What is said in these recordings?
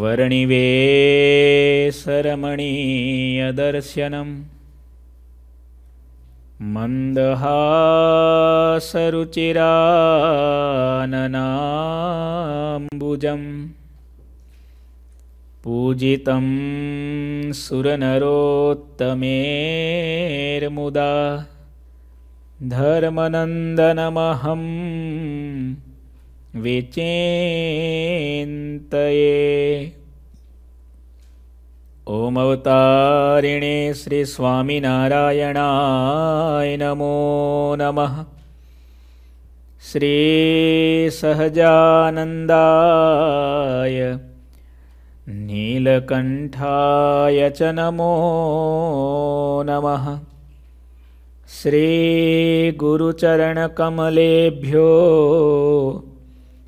वर्णिवेसरमणीयदर्शनम् मन्दहासरुचिराननाम्बुजम् पूजितं सुरनरोत्तमेर्मुदा धर्मनन्दनमहम् विचे ॐ अवरिणे श्रीस्वामिनारायणाय नमो नमः श्रीसहजानन्दाय नीलकण्ठाय च नमो नमः श्रीगुरुचरणकमलेभ्यो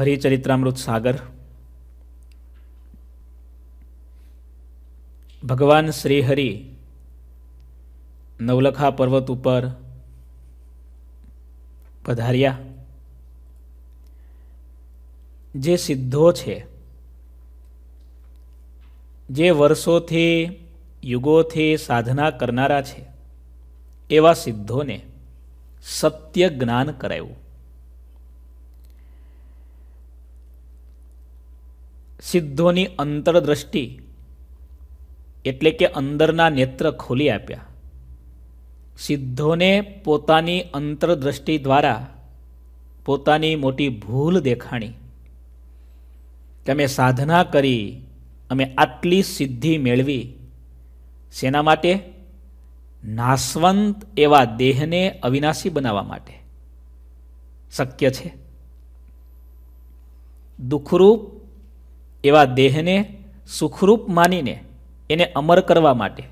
હરિચરિત્રામૃત સાગર ભગવાન શ્રી હરિ નવલખા પર્વત ઉપર પધાર્યા જે સિદ્ધો છે જે વર્ષોથી યુગોથી સાધના કરનારા છે એવા સિદ્ધોને સત્ય જ્ઞાન કરાયું સિદ્ધોની અંતરદ્રષ્ટિ એટલે કે અંદરના નેત્ર ખોલી આપ્યા સિદ્ધોને પોતાની અંતરદ્રષ્ટિ દ્વારા પોતાની મોટી ભૂલ દેખાણી કે અમે સાધના કરી અમે આટલી સિદ્ધિ મેળવી શેના માટે નાસવંત એવા દેહને અવિનાશી બનાવવા માટે શક્ય છે દુઃખરૂપ એવા દેહને સુખરૂપ માનીને એને અમર કરવા માટે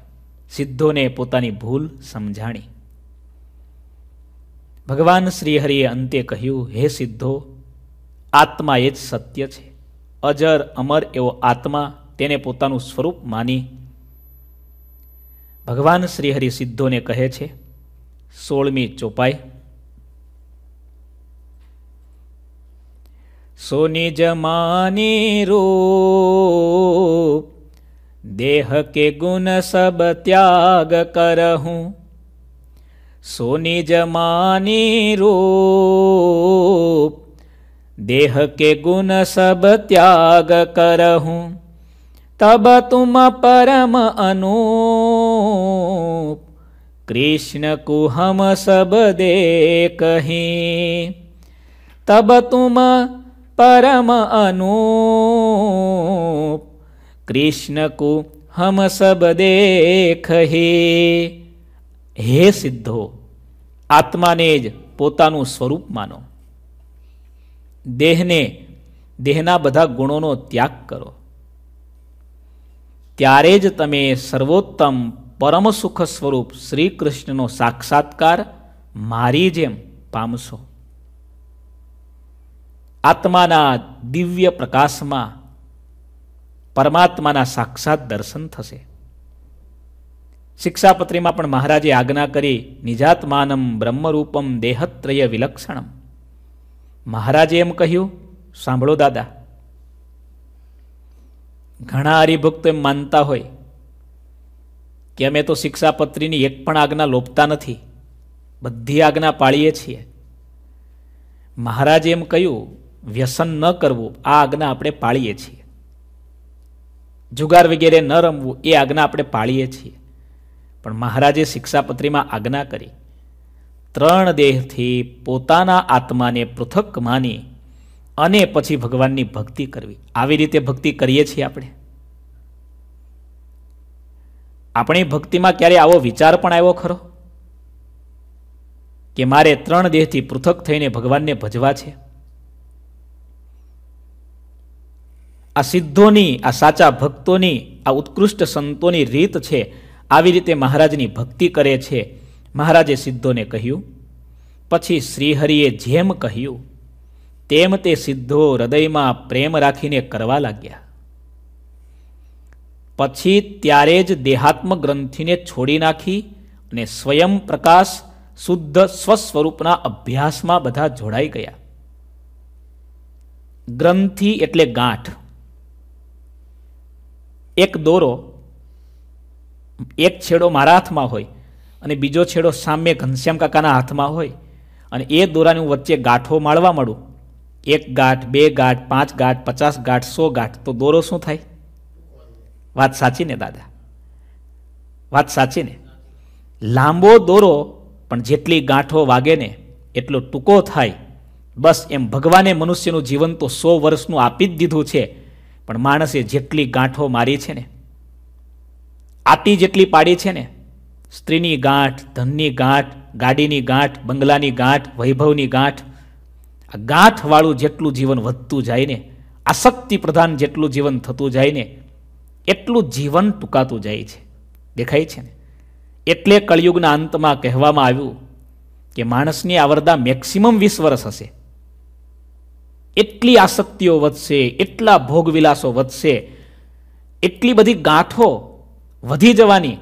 સિદ્ધોને પોતાની ભૂલ સમજાણી ભગવાન શ્રીહરિએ અંતે કહ્યું હે સિદ્ધો આત્મા એ જ સત્ય છે અજર અમર એવો આત્મા તેને પોતાનું સ્વરૂપ માની ભગવાન શ્રીહરિ સિદ્ધોને કહે છે સોળમી ચોપાઈ સોની જમાની રૂપ દેહ કે ગુણ સબ ત્યાગ કરહું સોની જમાની રૂપ દેહ કે ગુણ સબ ત્યાગ કરહું તબ તુમ પરમ અનૂપ કૃષ્ણ કુહમ સબ દે કહી તબ તુમ પરમ અનુ कृष्ण કુ हम सब દેખ હે હે સિદ્ધો આત્માને જ પોતાનું સ્વરૂપ માનો દેહને દેહના બધા ગુણોનો ત્યાગ કરો ત્યારે જ તમે સર્વોત્તમ પરમ સુખ સ્વરૂપ શ્રી કૃષ્ણનો સાક્ષાત્કાર મારી જેમ પામશો આત્માના દિવ્ય પ્રકાશમાં પરમાત્માના સાક્ષાત દર્શન થશે શિક્ષાપત્રીમાં પણ મહારાજે આજ્ઞા કરી નિજાત્માનમ બ્રહ્મરૂપમ દેહત્રય વિલક્ષણમ મહારાજે એમ કહ્યું સાંભળો દાદા ઘણા હરિભક્તો એમ માનતા હોય કે અમે તો શિક્ષાપત્રીની એક પણ આજ્ઞા લોપતા નથી બધી આજ્ઞા પાળીએ છીએ મહારાજે એમ કહ્યું વ્યસન ન કરવું આ આજ્ઞા આપણે પાળીએ છીએ જુગાર વગેરે ન રમવું એ આજ્ઞા આપણે પાળીએ છીએ પણ મહારાજે શિક્ષાપત્રીમાં આજ્ઞા કરી ત્રણ દેહથી પોતાના આત્માને પૃથક માની અને પછી ભગવાનની ભક્તિ કરવી આવી રીતે ભક્તિ કરીએ છીએ આપણે આપણી ભક્તિમાં ક્યારે આવો વિચાર પણ આવ્યો ખરો કે મારે ત્રણ દેહથી પૃથક થઈને ભગવાનને ભજવા છે આ સિદ્ધોની આ સાચા ભક્તોની આ ઉત્કૃષ્ટ સંતોની રીત છે આવી રીતે મહારાજની ભક્તિ કરે છે મહારાજે સિદ્ધોને કહ્યું પછી શ્રીહરિએ જેમ કહ્યું તેમ તે સિદ્ધો હૃદયમાં પ્રેમ રાખીને કરવા લાગ્યા પછી ત્યારે જ દેહાત્મ ગ્રંથિને છોડી નાખી અને સ્વયં પ્રકાશ શુદ્ધ સ્વસ્વરૂપના અભ્યાસમાં બધા જોડાઈ ગયા ગ્રંથિ એટલે ગાંઠ એક દોરો એક છેડો મારા હાથમાં હોય અને બીજો છેડો સામે ઘનશ્યામ કાકાના હાથમાં હોય અને એ દોરાની હું વચ્ચે ગાંઠો માળવા માંડું એક ગાંઠ બે ગાંઠ પાંચ ગાંઠ પચાસ ગાંઠ સો ગાંઠ તો દોરો શું થાય વાત સાચી ને દાદા વાત સાચી ને લાંબો દોરો પણ જેટલી ગાંઠો વાગે ને એટલો ટૂંકો થાય બસ એમ ભગવાને મનુષ્યનું જીવન તો સો વર્ષનું આપી જ દીધું છે પણ માણસે જેટલી ગાંઠો મારી છે ને આટી જેટલી પાડી છે ને સ્ત્રીની ગાંઠ ધનની ગાંઠ ગાડીની ગાંઠ બંગલાની ગાંઠ વૈભવની ગાંઠ આ ગાંઠવાળું જેટલું જીવન વધતું જાય ને આસક્તિ પ્રધાન જેટલું જીવન થતું જાય ને એટલું જીવન ટૂંકાતું જાય છે દેખાય છે ને એટલે કળિયુગના અંતમાં કહેવામાં આવ્યું કે માણસની આવરદા મેક્સિમમ વીસ વર્ષ હશે એટલી આસક્તિઓ વધશે એટલા ભોગવિલાસો વધશે એટલી બધી ગાંઠો વધી જવાની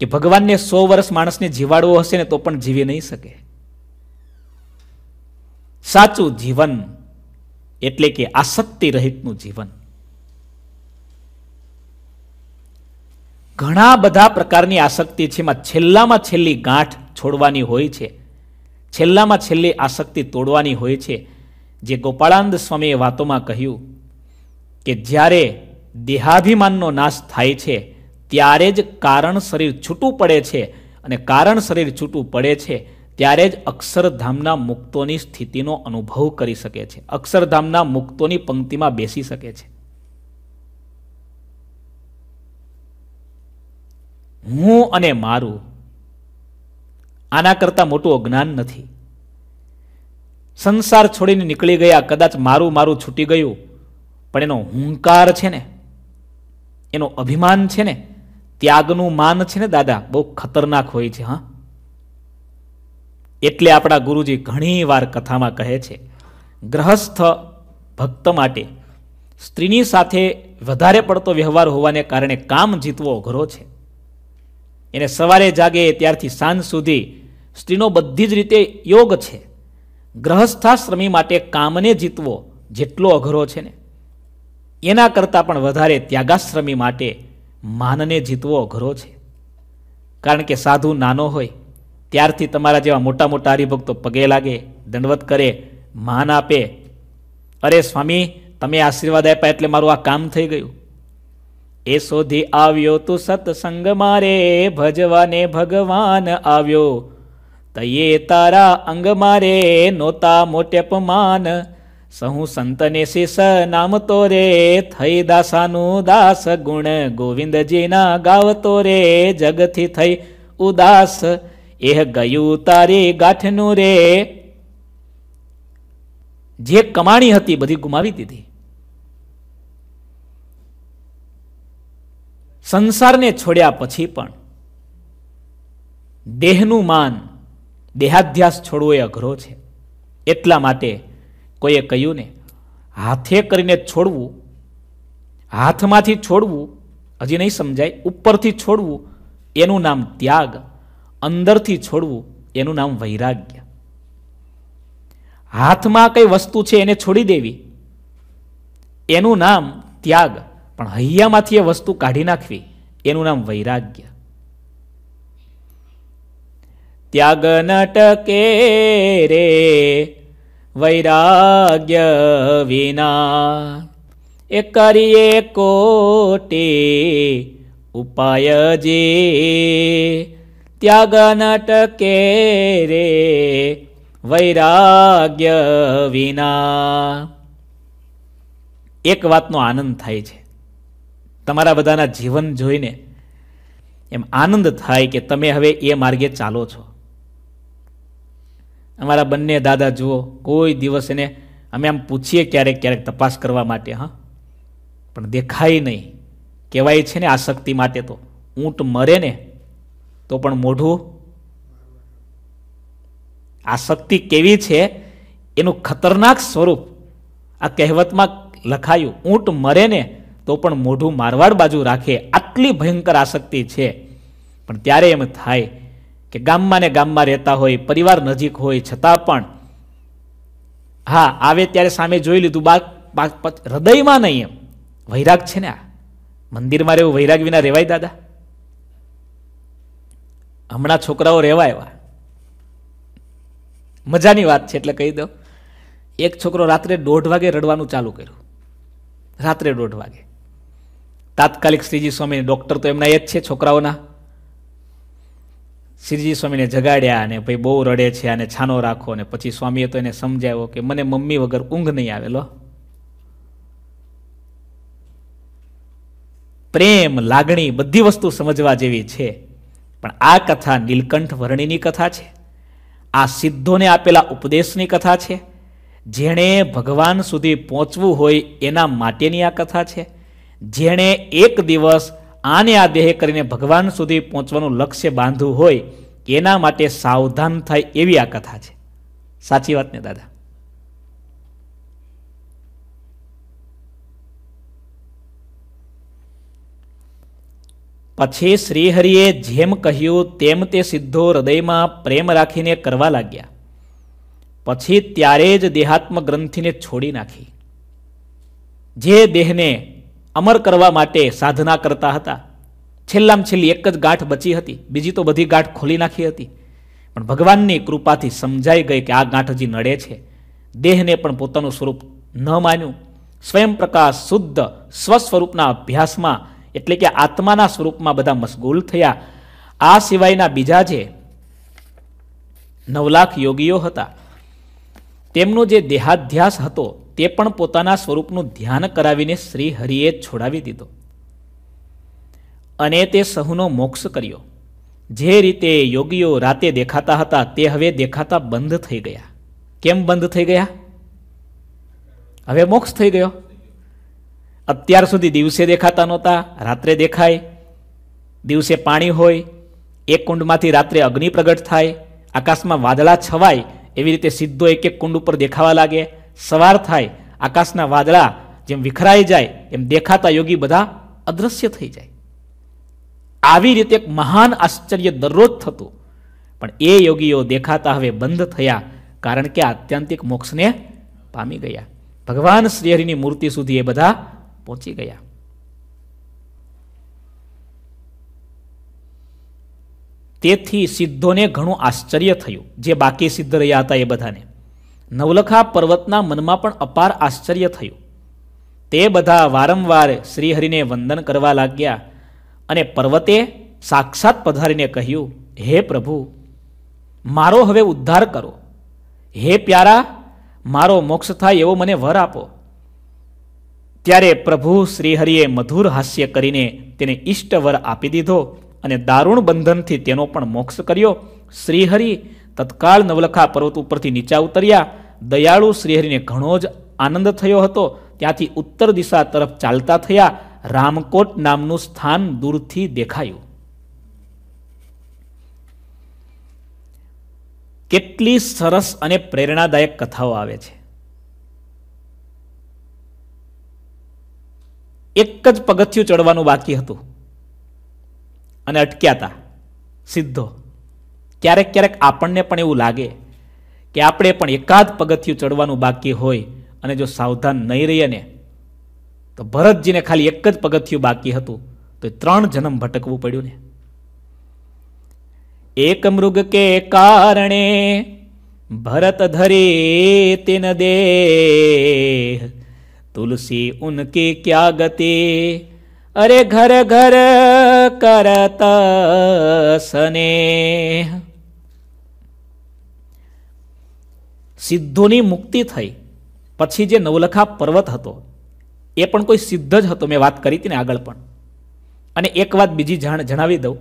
કે ભગવાનને સો વર્ષ માણસને જીવાડવો હશે ને તો પણ જીવી નહીં શકે સાચું જીવન એટલે કે આસક્તિ રહિતનું જીવન ઘણા બધા પ્રકારની આસક્તિ છે એમાં છેલ્લામાં છેલ્લી ગાંઠ છોડવાની હોય છે છેલ્લામાં છેલ્લી આસક્તિ તોડવાની હોય છે જે ગોપાળાનંદ સ્વામીએ વાતોમાં કહ્યું કે જ્યારે દેહાભિમાનનો નાશ થાય છે ત્યારે જ કારણ શરીર છૂટું પડે છે અને કારણ શરીર છૂટું પડે છે ત્યારે જ અક્ષરધામના મુક્તોની સ્થિતિનો અનુભવ કરી શકે છે અક્ષરધામના મુક્તોની પંક્તિમાં બેસી શકે છે હું અને મારું આના કરતાં મોટું અજ્ઞાન નથી સંસાર છોડીને નીકળી ગયા કદાચ મારું મારું છૂટી ગયું પણ એનો હુંકાર છે ને એનો અભિમાન છે ને ત્યાગનું માન છે ને દાદા બહુ ખતરનાક હોય છે હા એટલે આપણા ગુરુજી ઘણી વાર કથામાં કહે છે ગ્રહસ્થ ભક્ત માટે સ્ત્રીની સાથે વધારે પડતો વ્યવહાર હોવાને કારણે કામ જીતવો અઘરો છે એને સવારે જાગે ત્યારથી સાંજ સુધી સ્ત્રીનો બધી જ રીતે યોગ છે ગ્રહસ્થાશ્રમી માટે કામને જીતવો જેટલો અઘરો છે ને એના કરતાં પણ વધારે ત્યાગાશ્રમી માટે માનને જીતવો અઘરો છે કારણ કે સાધુ નાનો હોય ત્યારથી તમારા જેવા મોટા મોટા હરિભક્તો પગે લાગે દંડવત કરે માન આપે અરે સ્વામી તમે આશીર્વાદ આપ્યા એટલે મારું આ કામ થઈ ગયું એ શોધી આવ્યો તું સત્સંગ મારે ભજવાને ભગવાન આવ્યો તયે તારા અંગ મારે નોતા મોટેપમાન સહુ સંતને શિષ નામ તો રે થઈ દાસાનું દાસ ગુણ ગોવિંદજીના ગાવતો રે જગથી થઈ ઉદાસ એહ ગયું તારી ગાંઠનું રે જે કમાણી હતી બધી ગુમાવી દીધી સંસારને છોડ્યા પછી પણ દેહનું માન દેહાધ્યાસ છોડવો એ અઘરો છે એટલા માટે કોઈએ કહ્યું ને હાથે કરીને છોડવું હાથમાંથી છોડવું હજી નહીં સમજાય ઉપરથી છોડવું એનું નામ ત્યાગ અંદરથી છોડવું એનું નામ વૈરાગ્ય હાથમાં કઈ વસ્તુ છે એને છોડી દેવી એનું નામ ત્યાગ પણ હૈયામાંથી એ વસ્તુ કાઢી નાખવી એનું નામ વૈરાગ્ય ત્યાગ નટકે રે વૈરાગ્ય વિના એ કરીએ કોટે ઉપાય જી ત્યાગ નટકે રે વૈરાગ્ય વિના એક વાતનો આનંદ થાય છે તમારા બધાના જીવન જોઈને એમ આનંદ થાય કે તમે હવે એ માર્ગે ચાલો છો અમારા બંને દાદા જુઓ કોઈ દિવસ એને અમે આમ પૂછીએ ક્યારેક ક્યારેક તપાસ કરવા માટે હા પણ દેખાય નહીં કહેવાય છે ને આસક્તિ માટે તો ઊંટ મરે ને તો પણ મોઢું આસક્તિ કેવી છે એનું ખતરનાક સ્વરૂપ આ કહેવતમાં લખાયું ઊંટ મરે ને તો પણ મોઢું મારવાડ બાજુ રાખે આટલી ભયંકર આસક્તિ છે પણ ત્યારે એમ થાય કે ગામમાં ને ગામમાં રહેતા હોય પરિવાર નજીક હોય છતાં પણ હા આવે ત્યારે સામે જોઈ લીધું બા હૃદયમાં નહીં એમ વૈરાગ છે ને આ મંદિરમાં રહેવું વૈરાગ વિના રહેવાય દાદા હમણાં છોકરાઓ રહેવા એવા મજાની વાત છે એટલે કહી દો એક છોકરો રાત્રે દોઢ વાગે રડવાનું ચાલુ કર્યું રાત્રે દોઢ વાગે તાત્કાલિક શ્રીજી સ્વામી ડૉક્ટર તો એમના એ જ છે છોકરાઓના શ્રીજી સ્વામીને જગાડ્યા અને ભાઈ બહુ રડે છે અને છાનો રાખો અને પછી સ્વામીએ તો એને સમજાવ્યો કે મને મમ્મી વગર ઊંઘ નહીં આવેલો પ્રેમ લાગણી બધી વસ્તુ સમજવા જેવી છે પણ આ કથા નીલકંઠ વર્ણિની કથા છે આ સિદ્ધોને આપેલા ઉપદેશની કથા છે જેણે ભગવાન સુધી પહોંચવું હોય એના માટેની આ કથા છે જેણે એક દિવસ આને આ દેહ કરીને ભગવાન સુધી પહોંચવાનું લક્ષ્ય બાંધવું હોય એના માટે સાવધાન થાય એવી આ કથા છે સાચી વાત ને દાદા પછી શ્રીહરિએ જેમ કહ્યું તેમ તે સિદ્ધો હૃદયમાં પ્રેમ રાખીને કરવા લાગ્યા પછી ત્યારે જ દેહાત્મ ગ્રંથિને છોડી નાખી જે દેહને અમર કરવા માટે સાધના કરતા હતા છેલ્લામાં છેલ્લી એક જ ગાંઠ બચી હતી બીજી તો બધી ગાંઠ ખોલી નાખી હતી પણ ભગવાનની કૃપાથી સમજાઈ ગઈ કે આ ગાંઠ હજી નડે છે દેહને પણ પોતાનું સ્વરૂપ ન માન્યું સ્વયં પ્રકાશ શુદ્ધ સ્વસ્વરૂપના અભ્યાસમાં એટલે કે આત્માના સ્વરૂપમાં બધા મશગુલ થયા આ સિવાયના બીજા જે નવ લાખ યોગીઓ હતા તેમનો જે દેહાધ્યાસ હતો તે પણ પોતાના સ્વરૂપનું ધ્યાન કરાવીને શ્રી હરિએ છોડાવી દીધો અને તે સહુનો મોક્ષ કર્યો જે રીતે યોગીઓ રાતે દેખાતા હતા તે હવે દેખાતા બંધ થઈ ગયા કેમ બંધ થઈ ગયા હવે મોક્ષ થઈ ગયો અત્યાર સુધી દિવસે દેખાતા નહોતા રાત્રે દેખાય દિવસે પાણી હોય એક કુંડમાંથી રાત્રે અગ્નિ પ્રગટ થાય આકાશમાં વાદળા છવાય એવી રીતે સીધો એક એક કુંડ ઉપર દેખાવા લાગે સવાર થાય આકાશના વાદળા જેમ વિખરાઈ જાય એમ દેખાતા યોગી બધા અદ્રશ્ય થઈ જાય આવી રીતે એક મહાન આશ્ચર્ય દરરોજ થતું પણ એ યોગીઓ દેખાતા હવે બંધ થયા કારણ કે આત્યંતિક મોક્ષને પામી ગયા ભગવાન શ્રીહરિની મૂર્તિ સુધી એ બધા પહોંચી ગયા તેથી સિદ્ધોને ઘણું આશ્ચર્ય થયું જે બાકી સિદ્ધ રહ્યા હતા એ બધાને નવલખા પર્વતના મનમાં પણ અપાર આશ્ચર્ય થયું તે બધા વારંવાર શ્રીહરિને વંદન કરવા લાગ્યા અને પર્વતે સાક્ષાત પધારીને કહ્યું હે પ્રભુ મારો હવે ઉદ્ધાર કરો હે પ્યારા મારો મોક્ષ થાય એવો મને વર આપો ત્યારે પ્રભુ શ્રીહરિએ મધુર હાસ્ય કરીને તેને ઇષ્ટ વર આપી દીધો અને દારૂણ બંધનથી તેનો પણ મોક્ષ કર્યો શ્રીહરિ તત્કાળ નવલખા પર્વત ઉપરથી નીચા ઉતર્યા દયાળુ શ્રીહરિને ઘણો જ આનંદ થયો હતો ત્યાંથી ઉત્તર દિશા તરફ ચાલતા થયા રામકોટ નામનું સ્થાન દૂરથી દેખાયું કેટલી સરસ અને પ્રેરણાદાયક કથાઓ આવે છે એક જ પગથિયું ચડવાનું બાકી હતું અને અટક્યા હતા સીધો ક્યારેક ક્યારેક આપણને પણ એવું લાગે કે આપણે પણ એકાદ પગથિયું ચડવાનું બાકી હોય અને જો સાવધાન નહીં રહીએ ને તો ભરતજીને ખાલી એક જ પગથિયું બાકી હતું તો ત્રણ જન્મ ભટકવું પડ્યું ને એક મૃગ કે કારણે ભરત ધરે તેન દે તુલસી ઉનકી ક્યા ગતિ અરે ઘર ઘર કરતા સનેહ સિદ્ધોની મુક્તિ થઈ પછી જે નવલખા પર્વત હતો એ પણ કોઈ સિદ્ધ જ હતો મેં વાત કરી હતી ને આગળ પણ અને એક વાત બીજી જાણ જણાવી દઉં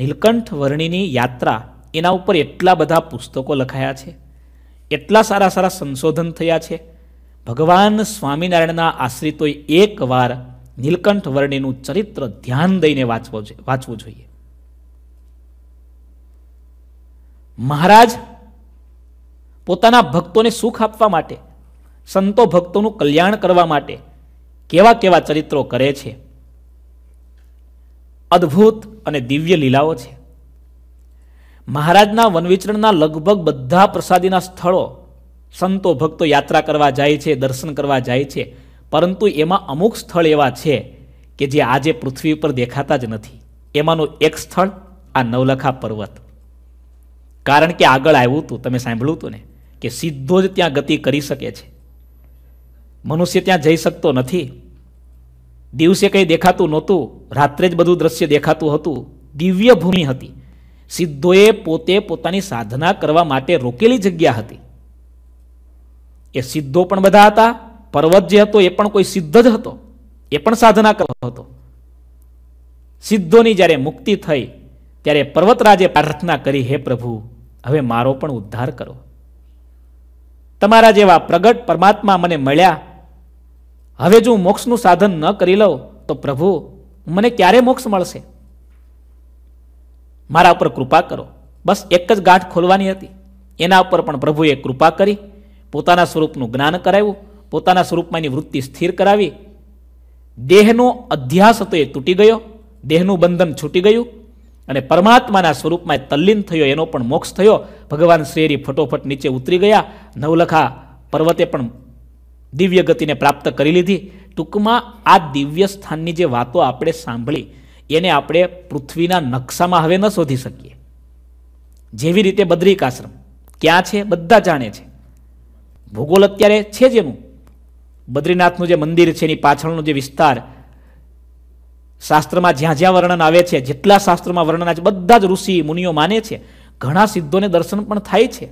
નીલકંઠ વર્ણિની યાત્રા એના ઉપર એટલા બધા પુસ્તકો લખાયા છે એટલા સારા સારા સંશોધન થયા છે ભગવાન સ્વામિનારાયણના આશ્રિતોએ એકવાર નીલકંઠ વર્ણિનું ચરિત્ર ધ્યાન દઈને વાંચવો વાંચવું જોઈએ મહારાજ પોતાના ભક્તોને સુખ આપવા માટે સંતો ભક્તોનું કલ્યાણ કરવા માટે કેવા કેવા ચરિત્રો કરે છે અદ્ભુત અને દિવ્ય લીલાઓ છે મહારાજના વનવિચરણના લગભગ બધા પ્રસાદીના સ્થળો સંતો ભક્તો યાત્રા કરવા જાય છે દર્શન કરવા જાય છે પરંતુ એમાં અમુક સ્થળ એવા છે કે જે આજે પૃથ્વી પર દેખાતા જ નથી એમાંનું એક સ્થળ આ નવલખા પર્વત કારણ કે આગળ આવ્યું હતું તમે સાંભળ્યું હતું ને કે સીધો જ ત્યાં ગતિ કરી શકે છે મનુષ્ય ત્યાં જઈ શકતો નથી દિવસે કંઈ દેખાતું નહોતું રાત્રે જ બધું દ્રશ્ય દેખાતું હતું દિવ્ય ભૂમિ હતી સિદ્ધોએ પોતે પોતાની સાધના કરવા માટે રોકેલી જગ્યા હતી એ સિદ્ધો પણ બધા હતા પર્વત જે હતો એ પણ કોઈ સિદ્ધ જ હતો એ પણ સાધના કરતો હતો સિદ્ધોની જ્યારે મુક્તિ થઈ ત્યારે પર્વતરાજે પ્રાર્થના કરી હે પ્રભુ હવે મારો પણ ઉદ્ધાર કરો તમારા જેવા પ્રગટ પરમાત્મા મને મળ્યા હવે જો હું મોક્ષનું સાધન ન કરી લઉં તો પ્રભુ મને ક્યારે મોક્ષ મળશે મારા ઉપર કૃપા કરો બસ એક જ ગાંઠ ખોલવાની હતી એના ઉપર પણ પ્રભુએ કૃપા કરી પોતાના સ્વરૂપનું જ્ઞાન કરાવ્યું પોતાના સ્વરૂપમાં એની વૃત્તિ સ્થિર કરાવી દેહનો અધ્યાસ હતો એ તૂટી ગયો દેહનું બંધન છૂટી ગયું અને પરમાત્માના સ્વરૂપમાં તલ્લીન થયો એનો પણ મોક્ષ થયો ભગવાન શ્રીહરિ ફટોફટ નીચે ઉતરી ગયા નવલખા પર્વતે પણ દિવ્ય ગતિને પ્રાપ્ત કરી લીધી ટૂંકમાં આ દિવ્ય સ્થાનની જે વાતો આપણે સાંભળી એને આપણે પૃથ્વીના નકશામાં હવે ન શોધી શકીએ જેવી રીતે બદ્રિકાશ્રમ ક્યાં છે બધા જાણે છે ભૂગોળ અત્યારે છે જેનું બદ્રીનાથનું જે મંદિર છે એની પાછળનો જે વિસ્તાર શાસ્ત્રમાં જ્યાં જ્યાં વર્ણન આવે છે જેટલા શાસ્ત્રમાં વર્ણન છે બધા જ ઋષિ મુનિઓ માને છે ઘણા સિદ્ધોને દર્શન પણ થાય છે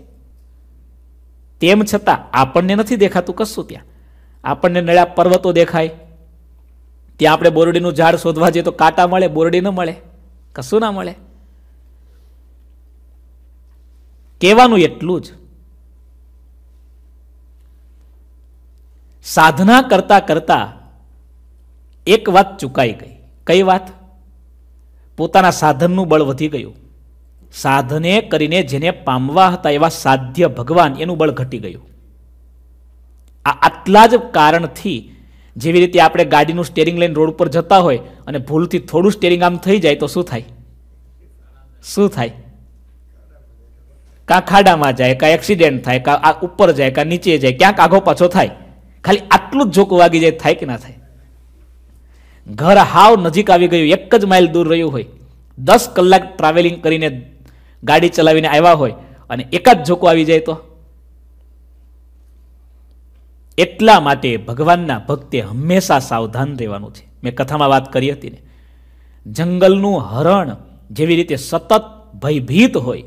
તેમ છતાં આપણને નથી દેખાતું કશું ત્યાં આપણને નળ્યા પર્વતો દેખાય ત્યાં આપણે બોરડીનું ઝાડ શોધવા જઈએ તો કાંટા મળે બોરડી ન મળે કશું ના મળે કહેવાનું એટલું જ સાધના કરતા કરતા એક વાત ચૂકાઈ ગઈ કઈ વાત પોતાના સાધનનું બળ વધી ગયું સાધને કરીને જેને પામવા હતા એવા સાધ્ય ભગવાન એનું બળ ઘટી ગયું આ આટલા જ કારણથી જેવી રીતે આપણે ગાડીનું સ્ટેરિંગ લઈને રોડ ઉપર જતા હોય અને ભૂલથી થોડું સ્ટેરિંગ આમ થઈ જાય તો શું થાય શું થાય કાં ખાડામાં જાય કાં એક્સિડેન્ટ થાય કાં ઉપર જાય કાં નીચે જાય ક્યાંક આગો પાછો થાય ખાલી આટલું જ જોક વાગી જાય થાય કે ના થાય ઘર હાવ નજીક આવી ગયું એક જ માઇલ દૂર રહ્યું હોય દસ કલાક ટ્રાવેલિંગ કરીને ગાડી ચલાવીને આવ્યા હોય અને એકાદ ઝોકો આવી જાય તો એટલા માટે ભગવાનના ભક્તે હંમેશા સાવધાન રહેવાનું છે મેં કથામાં વાત કરી હતી ને જંગલનું હરણ જેવી રીતે સતત ભયભીત હોય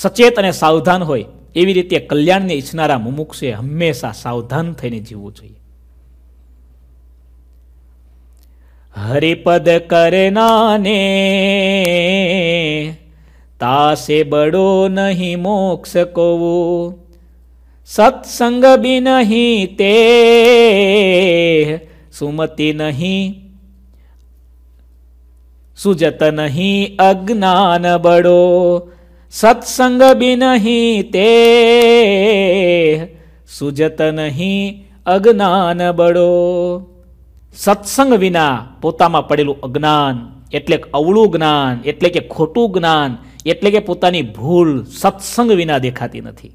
સચેત અને સાવધાન હોય એવી રીતે કલ્યાણને ઈચ્છનારા મુમુક્ષે હંમેશા સાવધાન થઈને જીવવું જોઈએ હરિપદ કરનાને તાસે બડો નહીં મોક્ષ કોવો સત્સંગ બી નહીં તે સુમતિ નહીં સુજત નહીં અજ્ઞાન બડો સત્સંગ બી નહીં તે સુજત નહીં અજ્ઞાન બડો સત્સંગ વિના પોતામાં પડેલું અજ્ઞાન એટલે કે અવળું જ્ઞાન એટલે કે ખોટું જ્ઞાન એટલે કે પોતાની ભૂલ સત્સંગ વિના દેખાતી નથી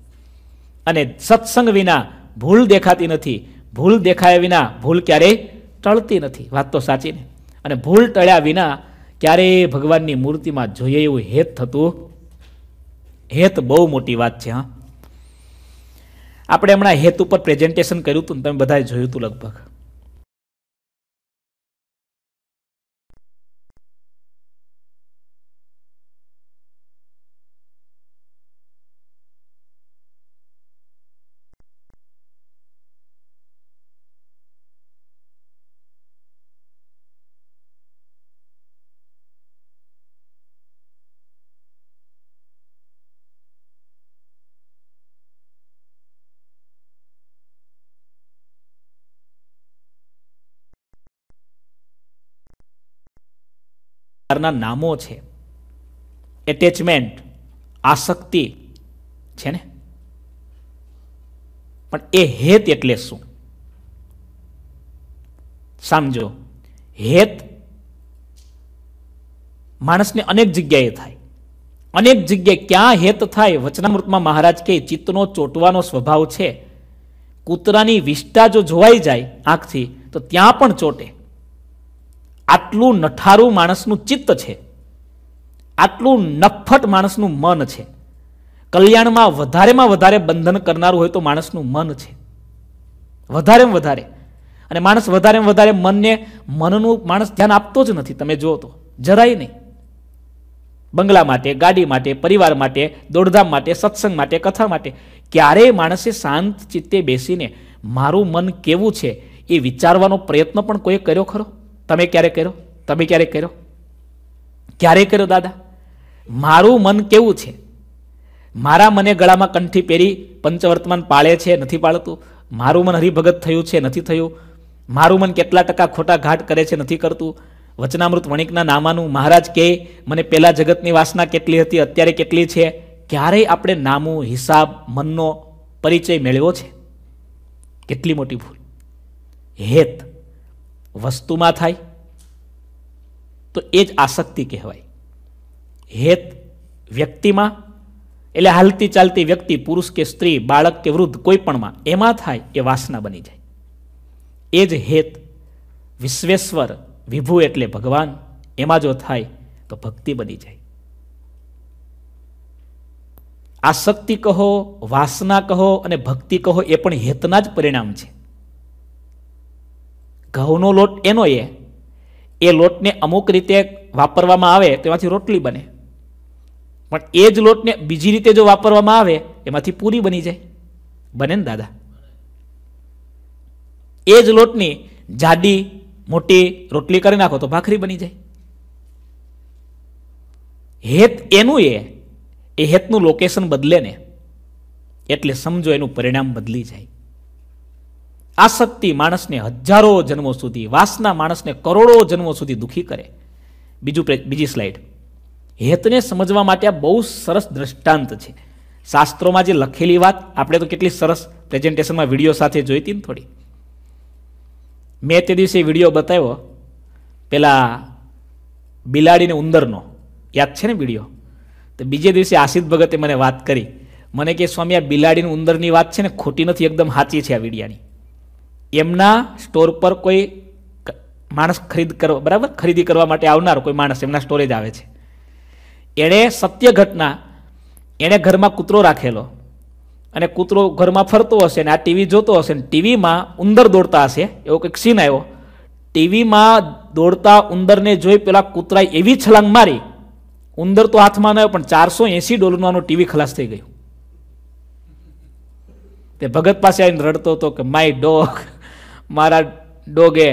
અને સત્સંગ વિના ભૂલ દેખાતી નથી ભૂલ દેખાયા વિના ભૂલ ક્યારેય ટળતી નથી વાત તો સાચી ને અને ભૂલ ટળ્યા વિના ક્યારેય ભગવાનની મૂર્તિમાં જોઈએ એવું હેત થતું હેત બહુ મોટી વાત છે હા આપણે હમણાં હેત ઉપર પ્રેઝન્ટેશન કર્યું હતું ને તમે બધાએ જોયું હતું લગભગ પ્રકારના નામો છે એટેચમેન્ટ આસક્તિ છે ને પણ એ હેત એટલે શું સમજો હેત માણસને અનેક જગ્યાએ થાય અનેક જગ્યાએ ક્યાં હેત થાય વચનામૃતમાં મહારાજ કે ચિત્તનો ચોંટવાનો સ્વભાવ છે કૂતરાની વિષ્ટા જો જોવાઈ જાય આંખથી તો ત્યાં પણ ચોંટે આટલું નઠારું માણસનું ચિત્ત છે આટલું નફટ માણસનું મન છે કલ્યાણમાં વધારેમાં વધારે બંધન કરનારું હોય તો માણસનું મન છે વધારેમાં વધારે અને માણસ વધારે વધારે મનને મનનું માણસ ધ્યાન આપતો જ નથી તમે જુઓ તો જરાય નહીં બંગલા માટે ગાડી માટે પરિવાર માટે દોડધામ માટે સત્સંગ માટે કથા માટે ક્યારેય માણસે શાંત ચિત્તે બેસીને મારું મન કેવું છે એ વિચારવાનો પ્રયત્ન પણ કોઈ કર્યો ખરો તમે ક્યારે કર્યો તમે ક્યારે કર્યો ક્યારે કર્યો દાદા મારું મન કેવું છે મારા મને ગળામાં કંઠી પહેરી પંચવર્તમાન પાળે છે નથી પાળતું મારું મન હરિભગત થયું છે નથી થયું મારું મન કેટલા ટકા ખોટા ઘાટ કરે છે નથી કરતું વચનામૃત વણિકના નામાનું મહારાજ કે મને પહેલાં જગતની વાસના કેટલી હતી અત્યારે કેટલી છે ક્યારેય આપણે નામું હિસાબ મનનો પરિચય મેળવ્યો છે કેટલી મોટી ભૂલ હેત વસ્તુમાં થાય તો એ જ આસક્તિ કહેવાય હેત વ્યક્તિમાં એટલે હાલતી ચાલતી વ્યક્તિ પુરુષ કે સ્ત્રી બાળક કે વૃદ્ધ કોઈપણમાં એમાં થાય એ વાસના બની જાય એ જ હેત વિશ્વેશ્વર વિભુ એટલે ભગવાન એમાં જો થાય તો ભક્તિ બની જાય આસક્તિ કહો વાસના કહો અને ભક્તિ કહો એ પણ હેતના જ પરિણામ છે ઘઉંનો લોટ એનો એ એ લોટને અમુક રીતે વાપરવામાં આવે તો એમાંથી રોટલી બને પણ એ જ લોટને બીજી રીતે જો વાપરવામાં આવે એમાંથી પૂરી બની જાય બને ને દાદા એ જ લોટની જાડી મોટી રોટલી કરી નાખો તો ભાખરી બની જાય હેત એનું એ એ હેતનું લોકેશન બદલે ને એટલે સમજો એનું પરિણામ બદલી જાય આસક્તિ માણસને હજારો જન્મો સુધી વાસના માણસને કરોડો જન્મો સુધી દુઃખી કરે બીજું બીજી સ્લાઇડ હેતને સમજવા માટે આ બહુ સરસ દ્રષ્ટાંત છે શાસ્ત્રોમાં જે લખેલી વાત આપણે તો કેટલી સરસ પ્રેઝન્ટેશનમાં વિડીયો સાથે જોઈતી ને થોડી મેં તે દિવસે વિડીયો બતાવ્યો પેલા બિલાડીને ઉંદરનો યાદ છે ને વિડીયો તો બીજે દિવસે આશિત ભગતે મને વાત કરી મને કે સ્વામી આ બિલાડીને ઉંદરની વાત છે ને ખોટી નથી એકદમ સાચી છે આ વિડીયાની એમના સ્ટોર પર કોઈ માણસ ખરીદ કરવા બરાબર ખરીદી કરવા માટે આવનાર કોઈ માણસ એમના સ્ટોરે જ આવે છે એણે સત્ય ઘટના એણે ઘરમાં કૂતરો રાખેલો અને કૂતરો ઘરમાં ફરતો હશે ને આ ટીવી જોતો હશે ને ટીવીમાં ઉંદર દોડતા હશે એવો કંઈક સીન આવ્યો ટીવીમાં દોડતા ઉંદરને જોઈ પેલા કૂતરાએ એવી છલાંગ મારી ઉંદર તો હાથમાં ન પણ ચારસો એંસી ડોલરનું ટીવી ખલાસ થઈ ગયું તે ભગત પાસે આવીને રડતો હતો કે માય ડોગ મારા ડોગે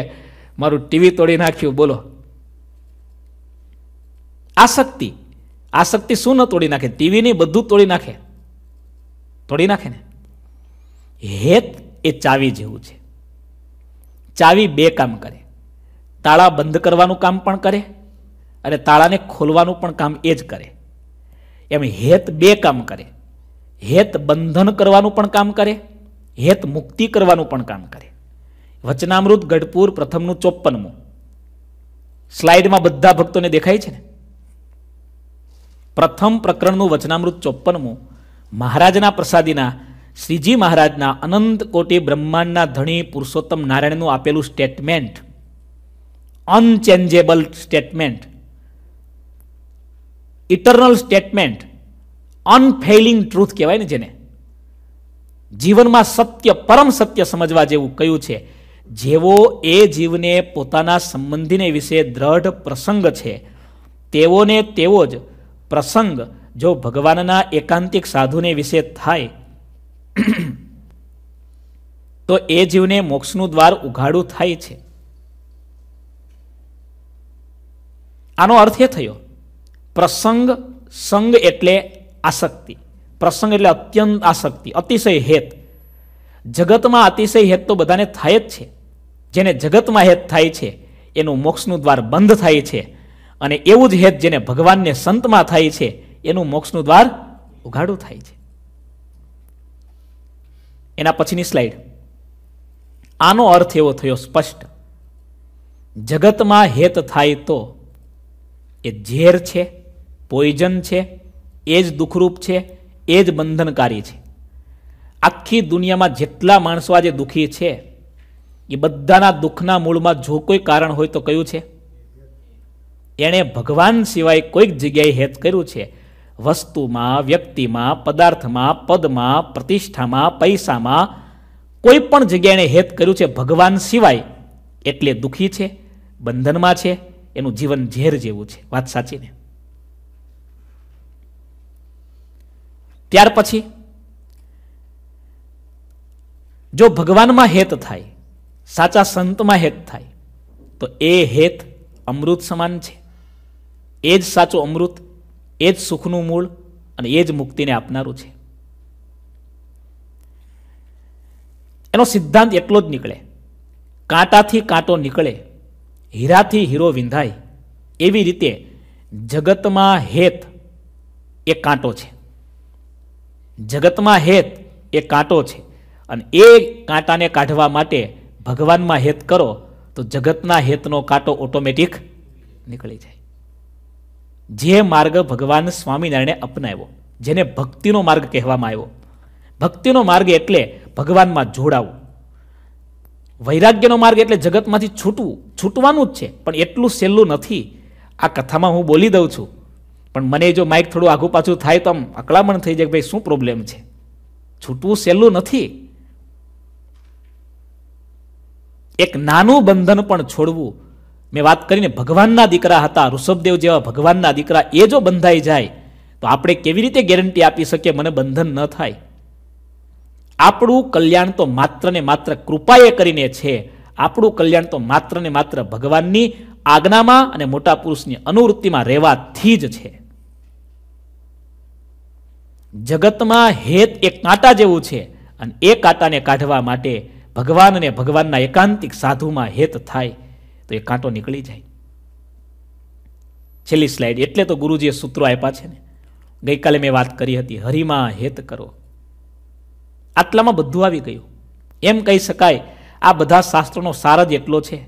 મારું ટીવી તોડી નાખ્યું બોલો આસક્તિ આસક્તિ શું ન તોડી નાખે ટીવી નહીં બધું તોડી નાખે તોડી નાખે ને હેત એ ચાવી જેવું છે ચાવી બે કામ કરે તાળા બંધ કરવાનું કામ પણ કરે અને તાળાને ખોલવાનું પણ કામ એ જ કરે એમ હેત બે કામ કરે હેત બંધન કરવાનું પણ કામ કરે હેત મુક્તિ કરવાનું પણ કામ કરે વચનામૃત ગઢપુર પ્રથમનું ચોપ્પનમું સ્લાઇડમાં બધા ભક્તોને દેખાય છે ને પ્રથમ પ્રકરણનું વચનામૃત ચોપ્પનમું મહારાજના પ્રસાદીના શ્રીજી મહારાજના અનંત કોટી બ્રહ્માંડના ધણી પુરુષોત્તમ નારાયણનું આપેલું statement unchangeable statement eternal statement unfailing truth કહેવાય ને જેને જીવનમાં સત્ય પરમ સત્ય સમજવા જેવું કયું છે જેવો એ જીવને પોતાના સંબંધીને વિશે દ્રઢ પ્રસંગ છે તેઓને તેવો જ પ્રસંગ જો ભગવાનના એકાંતિક સાધુને વિશે થાય તો એ જીવને મોક્ષનું દ્વાર ઉઘાડું થાય છે આનો અર્થ એ થયો પ્રસંગ સંગ એટલે આસક્તિ પ્રસંગ એટલે અત્યંત આસક્તિ અતિશય હેત જગતમાં અતિશય હેત તો બધાને થાય જ છે જેને જગતમાં હેત થાય છે એનું મોક્ષનું દ્વાર બંધ થાય છે અને એવું જ હેત જેને ભગવાનને સંતમાં થાય છે એનું મોક્ષનું દ્વાર ઉઘાડું થાય છે એના પછીની સ્લાઇડ આનો અર્થ એવો થયો સ્પષ્ટ જગતમાં હેત થાય તો એ ઝેર છે પોઈઝન છે એ જ દુઃખરૂપ છે એ જ બંધનકારી છે આખી દુનિયામાં જેટલા માણસો આજે દુઃખી છે એ બધાના દુઃખના મૂળમાં જો કોઈ કારણ હોય તો કયું છે એણે ભગવાન સિવાય કોઈક જગ્યાએ હેત કર્યું છે વસ્તુમાં વ્યક્તિમાં પદાર્થમાં પદમાં પ્રતિષ્ઠામાં પૈસામાં કોઈ પણ જગ્યાએ હેત કર્યું છે ભગવાન સિવાય એટલે દુઃખી છે બંધનમાં છે એનું જીવન ઝેર જેવું છે વાત સાચીને ત્યાર પછી જો ભગવાનમાં હેત થાય સાચા સંતમાં હેત થાય તો એ હેત અમૃત સમાન છે એ જ સાચું અમૃત એ જ સુખનું મૂળ અને એ જ મુક્તિને આપનારું છે એનો સિદ્ધાંત એટલો જ નીકળે કાંટાથી કાંટો નીકળે હીરાથી હીરો વિંધાય એવી રીતે જગતમાં હેત એ કાંટો છે જગતમાં હેત એ કાંટો છે અને એ કાંટાને કાઢવા માટે ભગવાનમાં હેત કરો તો જગતના હેતનો કાંટો ઓટોમેટિક નીકળી જાય જે માર્ગ ભગવાન સ્વામિનારાયણે અપનાવ્યો જેને ભક્તિનો માર્ગ કહેવામાં આવ્યો ભક્તિનો માર્ગ એટલે ભગવાનમાં જોડાવું વૈરાગ્યનો માર્ગ એટલે જગતમાંથી છૂટવું છૂટવાનું જ છે પણ એટલું સહેલું નથી આ કથામાં હું બોલી દઉં છું પણ મને જો માઇક થોડું આઘું પાછું થાય તો આમ અકળામણ થઈ જાય ભાઈ શું પ્રોબ્લેમ છે છૂટવું સહેલું નથી એક નાનું બંધન પણ છોડવું મેં વાત કરીને ભગવાનના દીકરા હતા ઋષભદેવ જેવા ભગવાનના દીકરા એ જો બંધાઈ જાય તો આપણે કેવી રીતે ગેરંટી આપી શકીએ મને બંધન ન થાય આપણું કલ્યાણ તો માત્ર ને માત્ર કૃપાએ કરીને છે આપણું કલ્યાણ તો માત્ર ને માત્ર ભગવાનની આજ્ઞામાં અને મોટા પુરુષની અનુવૃત્તિમાં રહેવાથી જ છે જગતમાં હેત એક કાંટા જેવું છે અને એ કાંટાને કાઢવા માટે ભગવાન અને ભગવાનના એકાંતિક સાધુમાં હેત થાય તો એ કાંટો નીકળી જાય છેલ્લી સ્લાઇડ એટલે તો ગુરુજીએ સૂત્રો આપ્યા છે ને ગઈકાલે મેં વાત કરી હતી હરિમાં હેત કરો આટલામાં બધું આવી ગયું એમ કહી શકાય આ બધા શાસ્ત્રોનો સાર જ એટલો છે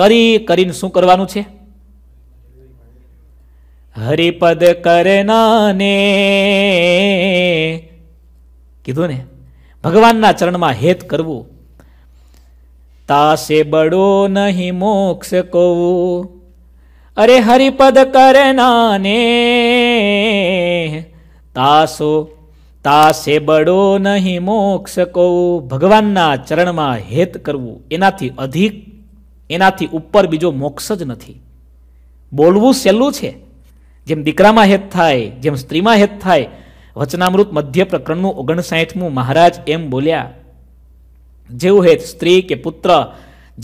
કરી કરીને શું કરવાનું છે હરિપદ કરનાને કીધું ને ભગવાનના ચરણમાં હેત કરવું તાસે બડો નહીં મોક્ષ કહું અરે હરિપદ કરે નાને તાસો તાસે બડો નહીં મોક્ષ કહું ભગવાનના ચરણમાં હેત કરવું એનાથી અધિક એનાથી ઉપર બીજો મોક્ષ જ નથી બોલવું સહેલું છે જેમ દીકરામાં હેત થાય જેમ સ્ત્રીમાં હેત થાય વચનામૃત મધ્ય પ્રકરણનું ઓગણસાઠમું મહારાજ એમ બોલ્યા જેવું હેત સ્ત્રી કે પુત્ર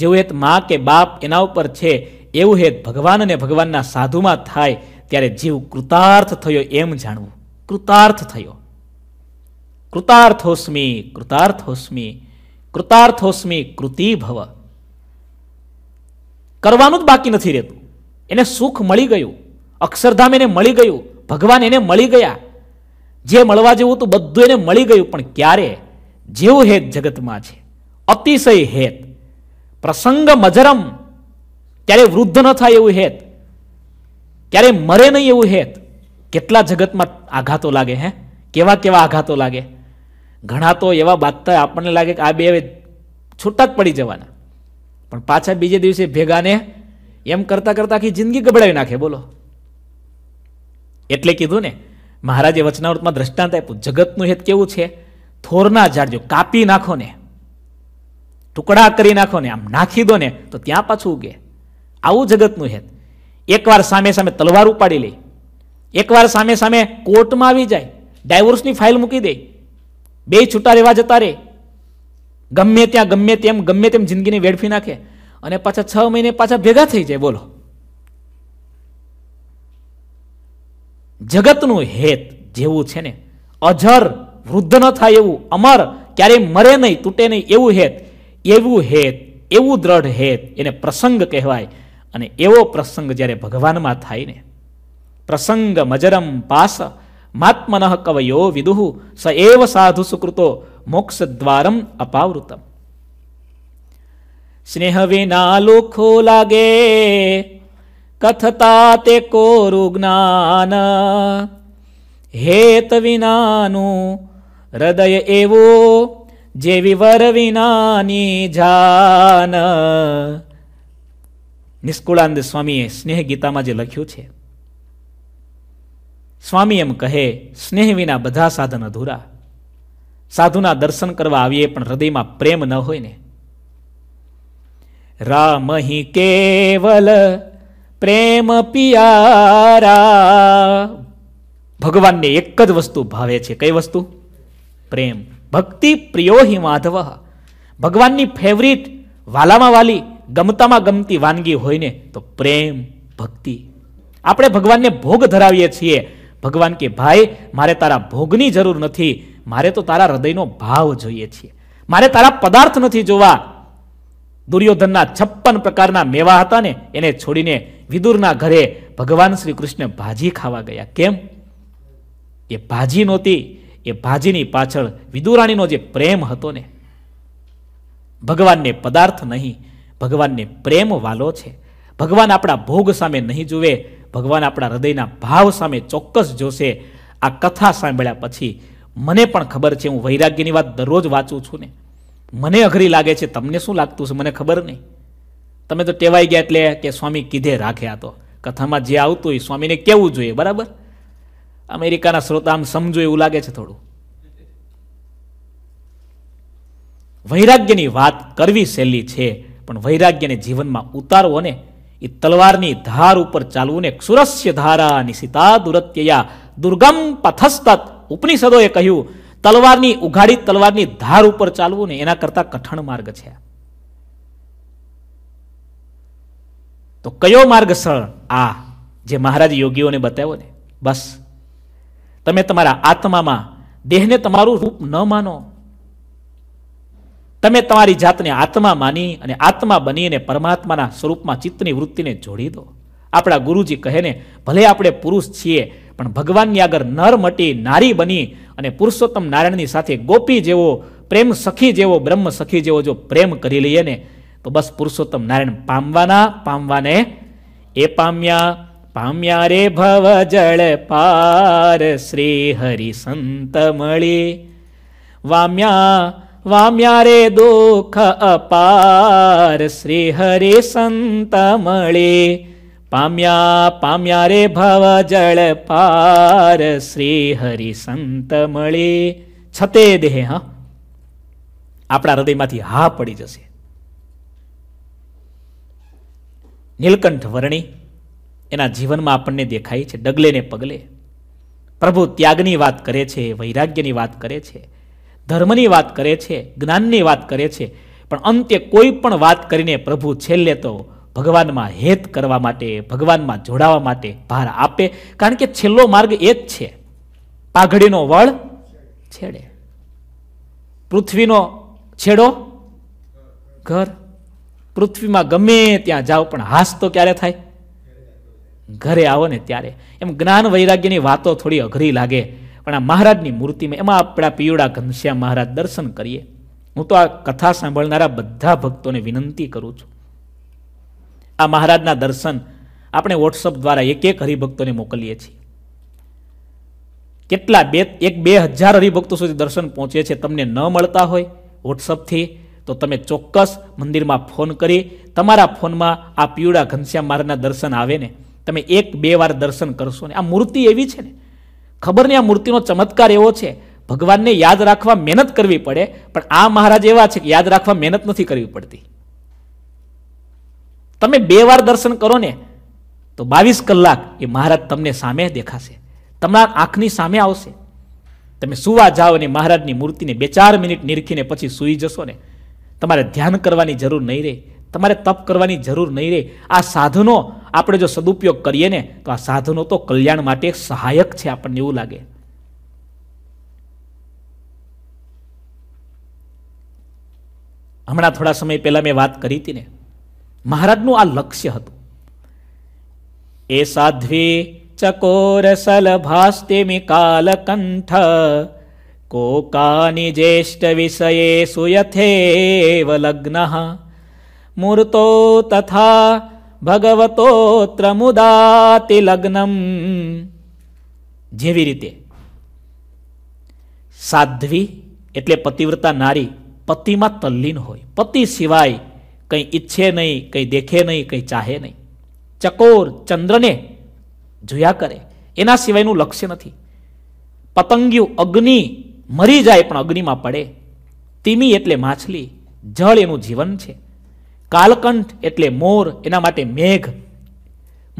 જેવું હેત મા કે બાપ એના ઉપર છે એવું હેત ભગવાન અને ભગવાનના સાધુમાં થાય ત્યારે જીવ કૃતાર્થ થયો એમ જાણવું કૃતાર્થ થયો કૃતાર્થોસ્મી કૃતાર્થોસ્મી કૃતાર્થોસ્મી કૃતિ ભવ કરવાનું જ બાકી નથી રહેતું એને સુખ મળી ગયું અક્ષરધામ એને મળી ગયું ભગવાન એને મળી ગયા જે મળવા જેવું તો બધું એને મળી ગયું પણ ક્યારે જેવું હેત જગતમાં છે અતિશય હેત પ્રસંગ મજરમ ક્યારે વૃદ્ધ ન થાય એવું હેત ક્યારે મરે નહીં એવું હેત કેટલા જગતમાં આઘાતો લાગે હે કેવા કેવા આઘાતો લાગે ઘણા તો એવા બાંધતા આપણને લાગે કે આ બે છૂટા જ પડી જવાના પણ પાછા બીજે દિવસે ભેગાને એમ કરતા કરતા આખી જિંદગી ગબડાવી નાખે બોલો એટલે કીધું ને મહારાજે વચનાવૃતમાં દ્રષ્ટાંત આપ્યું જગતનું હેત કેવું છે થોરના ઝાડ જો કાપી નાખો ને ટુકડા કરી નાખો ને આમ નાખી દો ને તો ત્યાં પાછું ઉગે આવું જગતનું હેત એકવાર સામે સામે તલવાર ઉપાડી લે એકવાર સામે સામે કોર્ટમાં આવી જાય ડાયવોર્સની ફાઇલ મૂકી દે બે છૂટા રહેવા જતા રહે ગમે ત્યાં ગમે તેમ ગમે તેમ જિંદગીની વેડફી નાખે અને પાછા છ મહિને પાછા ભેગા થઈ જાય બોલો જગતનું હેત જેવું છે ને અજર વૃદ્ધ ન થાય એવું અમર ક્યારેય મરે નહીં તૂટે નહીં એવું હેત એવું હેત એવું દ્રઢ હેત એને પ્રસંગ કહેવાય અને એવો પ્રસંગ જ્યારે ભગવાનમાં થાય ને પ્રસંગ મજરમ પાસ માત્મન કવયો વિદુહુ સ એવ સાધુ સુકૃતો મોક્ષ દ્વારમ અપાવૃતમ સ્નેહ વિના લોખો લાગે કથતા તે કોરુ જ્ઞાન હેત વિનાનું હૃદય એવો જેવી વર વિનાની જાન નિષ્કુળાનંદ સ્વામીએ સ્નેહ ગીતામાં જે લખ્યું છે સ્વામી એમ કહે સ્નેહ વિના બધા સાધન અધૂરા સાધુના દર્શન કરવા આવીએ પણ હૃદયમાં પ્રેમ ન હોય ને રામ હિ કેવલ પ્રેમ પિયારા ભગવાનને એક જ વસ્તુ ભાવે છે કઈ વસ્તુ પ્રેમ ભક્તિ પ્રિયો હિ માધવ ભગવાનની ફેવરિટ વાલામાં વાલી ગમતામાં ગમતી વાનગી હોય ને તો પ્રેમ ભક્તિ આપણે ભગવાનને ભોગ ધરાવીએ છીએ ભગવાન કે ભાઈ મારે તારા ભોગની જરૂર નથી મારે તો તારા હૃદયનો ભાવ જોઈએ છીએ મારે તારા પદાર્થ નથી જોવા દુર્યોધનના છપ્પન પ્રકારના મેવા હતા ને એને છોડીને વિદુરના ઘરે ભગવાન શ્રી કૃષ્ણ ભાજી ખાવા ગયા કેમ એ ભાજી નહોતી એ ભાજીની પાછળ વિદુરાણીનો જે પ્રેમ હતો ને ભગવાનને પદાર્થ નહીં ભગવાનને પ્રેમ વાલો છે ભગવાન આપણા ભોગ સામે નહીં જુએ ભગવાન આપણા હૃદયના ભાવ સામે ચોક્કસ જોશે આ કથા સાંભળ્યા પછી મને પણ ખબર છે હું વૈરાગ્યની વાત દરરોજ વાંચું છું ને મને અઘરી લાગે છે તમને શું લાગતું છે મને ખબર નહીં તમે તો ટેવાઈ ગયા એટલે કે સ્વામી કીધે રાખ્યા તો કથામાં જે આવતું હોય સ્વામીને કેવું જોઈએ બરાબર અમેરિકાના શ્રોતા આમ સમજો એવું લાગે છે થોડું વૈરાગ્યની વાત કરવી સહેલી છે પણ વૈરાગ્યને જીવનમાં ઉતારવો ને એ તલવારની ધાર ઉપર ચાલવું ને સુરસ્ય ધારા નિશિતા દુરત્યયા દુર્ગમ પથસ્તત ઉપનિષદોએ કહ્યું તલવારની ઉઘાડી તલવારની ધાર ઉપર ચાલવું ને એના કરતાં કઠણ માર્ગ છે તો કયો માર્ગ સરળ આ જે મહારાજ યોગીઓને બતાવ્યો ને બસ તમે તમારા આત્મામાં દેહને તમારું રૂપ ન માનો તમે તમારી જાતને આત્મા માની અને આત્મા બની અને પરમાત્માના સ્વરૂપમાં ચિત્તની વૃત્તિને જોડી દો આપણા ગુરુજી કહે ને ભલે આપણે પુરુષ છીએ પણ ભગવાનની આગળ નર મટી નારી બની અને પુરુષોત્તમ નારાયણની સાથે ગોપી જેવો પ્રેમ સખી જેવો બ્રહ્મ સખી જેવો જો પ્રેમ કરી લઈએ ને તો બસ પુરુષોત્તમ નારાયણ પામવાના પામવાને એ પામ્યા પામ્યા રે ભવ જળ પાર શ્રી હરિ સંત મળી વામ્યા વામ્યા રે દુઃખ અપાર શ્રી હરિ સંત મળી પામ્યા પામ્યા રે ભવ જળ પાર શ્રી હરિ સંત મળે છતે દેહ હા આપણા હૃદયમાંથી હા પડી જશે નીલકંઠ વર્ણી એના જીવનમાં આપણને દેખાય છે ડગલે ને પગલે પ્રભુ ત્યાગની વાત કરે છે વૈરાગ્યની વાત કરે છે ધર્મની વાત કરે છે જ્ઞાનની વાત કરે છે પણ અંતે કોઈ પણ વાત કરીને પ્રભુ છેલ્લે તો ભગવાનમાં હેત કરવા માટે ભગવાનમાં જોડાવા માટે ભાર આપે કારણ કે છેલ્લો માર્ગ એ જ છે પાઘડીનો વળ છેડે પૃથ્વીનો છેડો ઘર પૃથ્વીમાં ગમે ત્યાં જાઓ પણ હાસ તો ક્યારે થાય ઘરે આવો ને ત્યારે એમ જ્ઞાન વૈરાગ્યની વાતો થોડી અઘરી લાગે પણ આ મહારાજની મૂર્તિમાં એમાં આપણા પિયુડા ઘનશ્યામ મહારાજ દર્શન કરીએ હું તો આ કથા સાંભળનારા બધા ભક્તોને વિનંતી કરું છું આ મહારાજના દર્શન આપણે વોટ્સઅપ દ્વારા એક એક હરિભક્તોને મોકલીએ છીએ કેટલા બે એક બે હજાર હરિભક્તો સુધી દર્શન પહોંચે છે તમને ન મળતા હોય વોટ્સઅપથી તો તમે ચોક્કસ મંદિરમાં ફોન કરી તમારા ફોનમાં આ પીવડા ઘનશ્યામ મહારાજના દર્શન આવે ને તમે એક બે વાર દર્શન કરશો ને આ મૂર્તિ એવી છે ને ખબર નહીં આ મૂર્તિનો ચમત્કાર એવો છે ભગવાનને યાદ રાખવા મહેનત કરવી પડે પણ આ મહારાજ એવા છે કે યાદ રાખવા મહેનત નથી કરવી પડતી તમે બે વાર દર્શન કરો ને તો બાવીસ કલાક એ મહારાજ તમને સામે દેખાશે તમારા આંખની સામે આવશે તમે સુવા જાઓ અને મહારાજની મૂર્તિને બે ચાર મિનિટ નિરખીને પછી સુઈ જશો ને તમારે ધ્યાન કરવાની જરૂર નહીં રહે તમારે તપ કરવાની જરૂર નહીં રહે આ સાધનો આપણે જો સદુપયોગ કરીએ ને તો આ સાધનો તો કલ્યાણ માટે સહાયક છે આપણને એવું લાગે હમણાં થોડા સમય પહેલાં મેં વાત કરી હતી ને મહારાજનું આ લક્ષ્ય હતું એ સાધ્વી ચકોર સલભાસ્તેમી કાલકંઠ વિષયે सुयथेव લગ્ન મૂર્તો તથા ભગવતોત્ર મુદાતિ લગ્નમ જેવી રીતે સાધ્વી એટલે પતિવ્રતા નારી પતિમાં તલ્લીન હોય પતિ સિવાય કંઈ ઈચ્છે નહીં કંઈ દેખે નહીં કંઈ ચાહે નહીં ચકોર ચંદ્રને જોયા કરે એના સિવાયનું લક્ષ્ય નથી પતંગ્યું અગ્નિ મરી જાય પણ અગ્નિમાં પડે તિમી એટલે માછલી જળ એનું જીવન છે કાલકંઠ એટલે મોર એના માટે મેઘ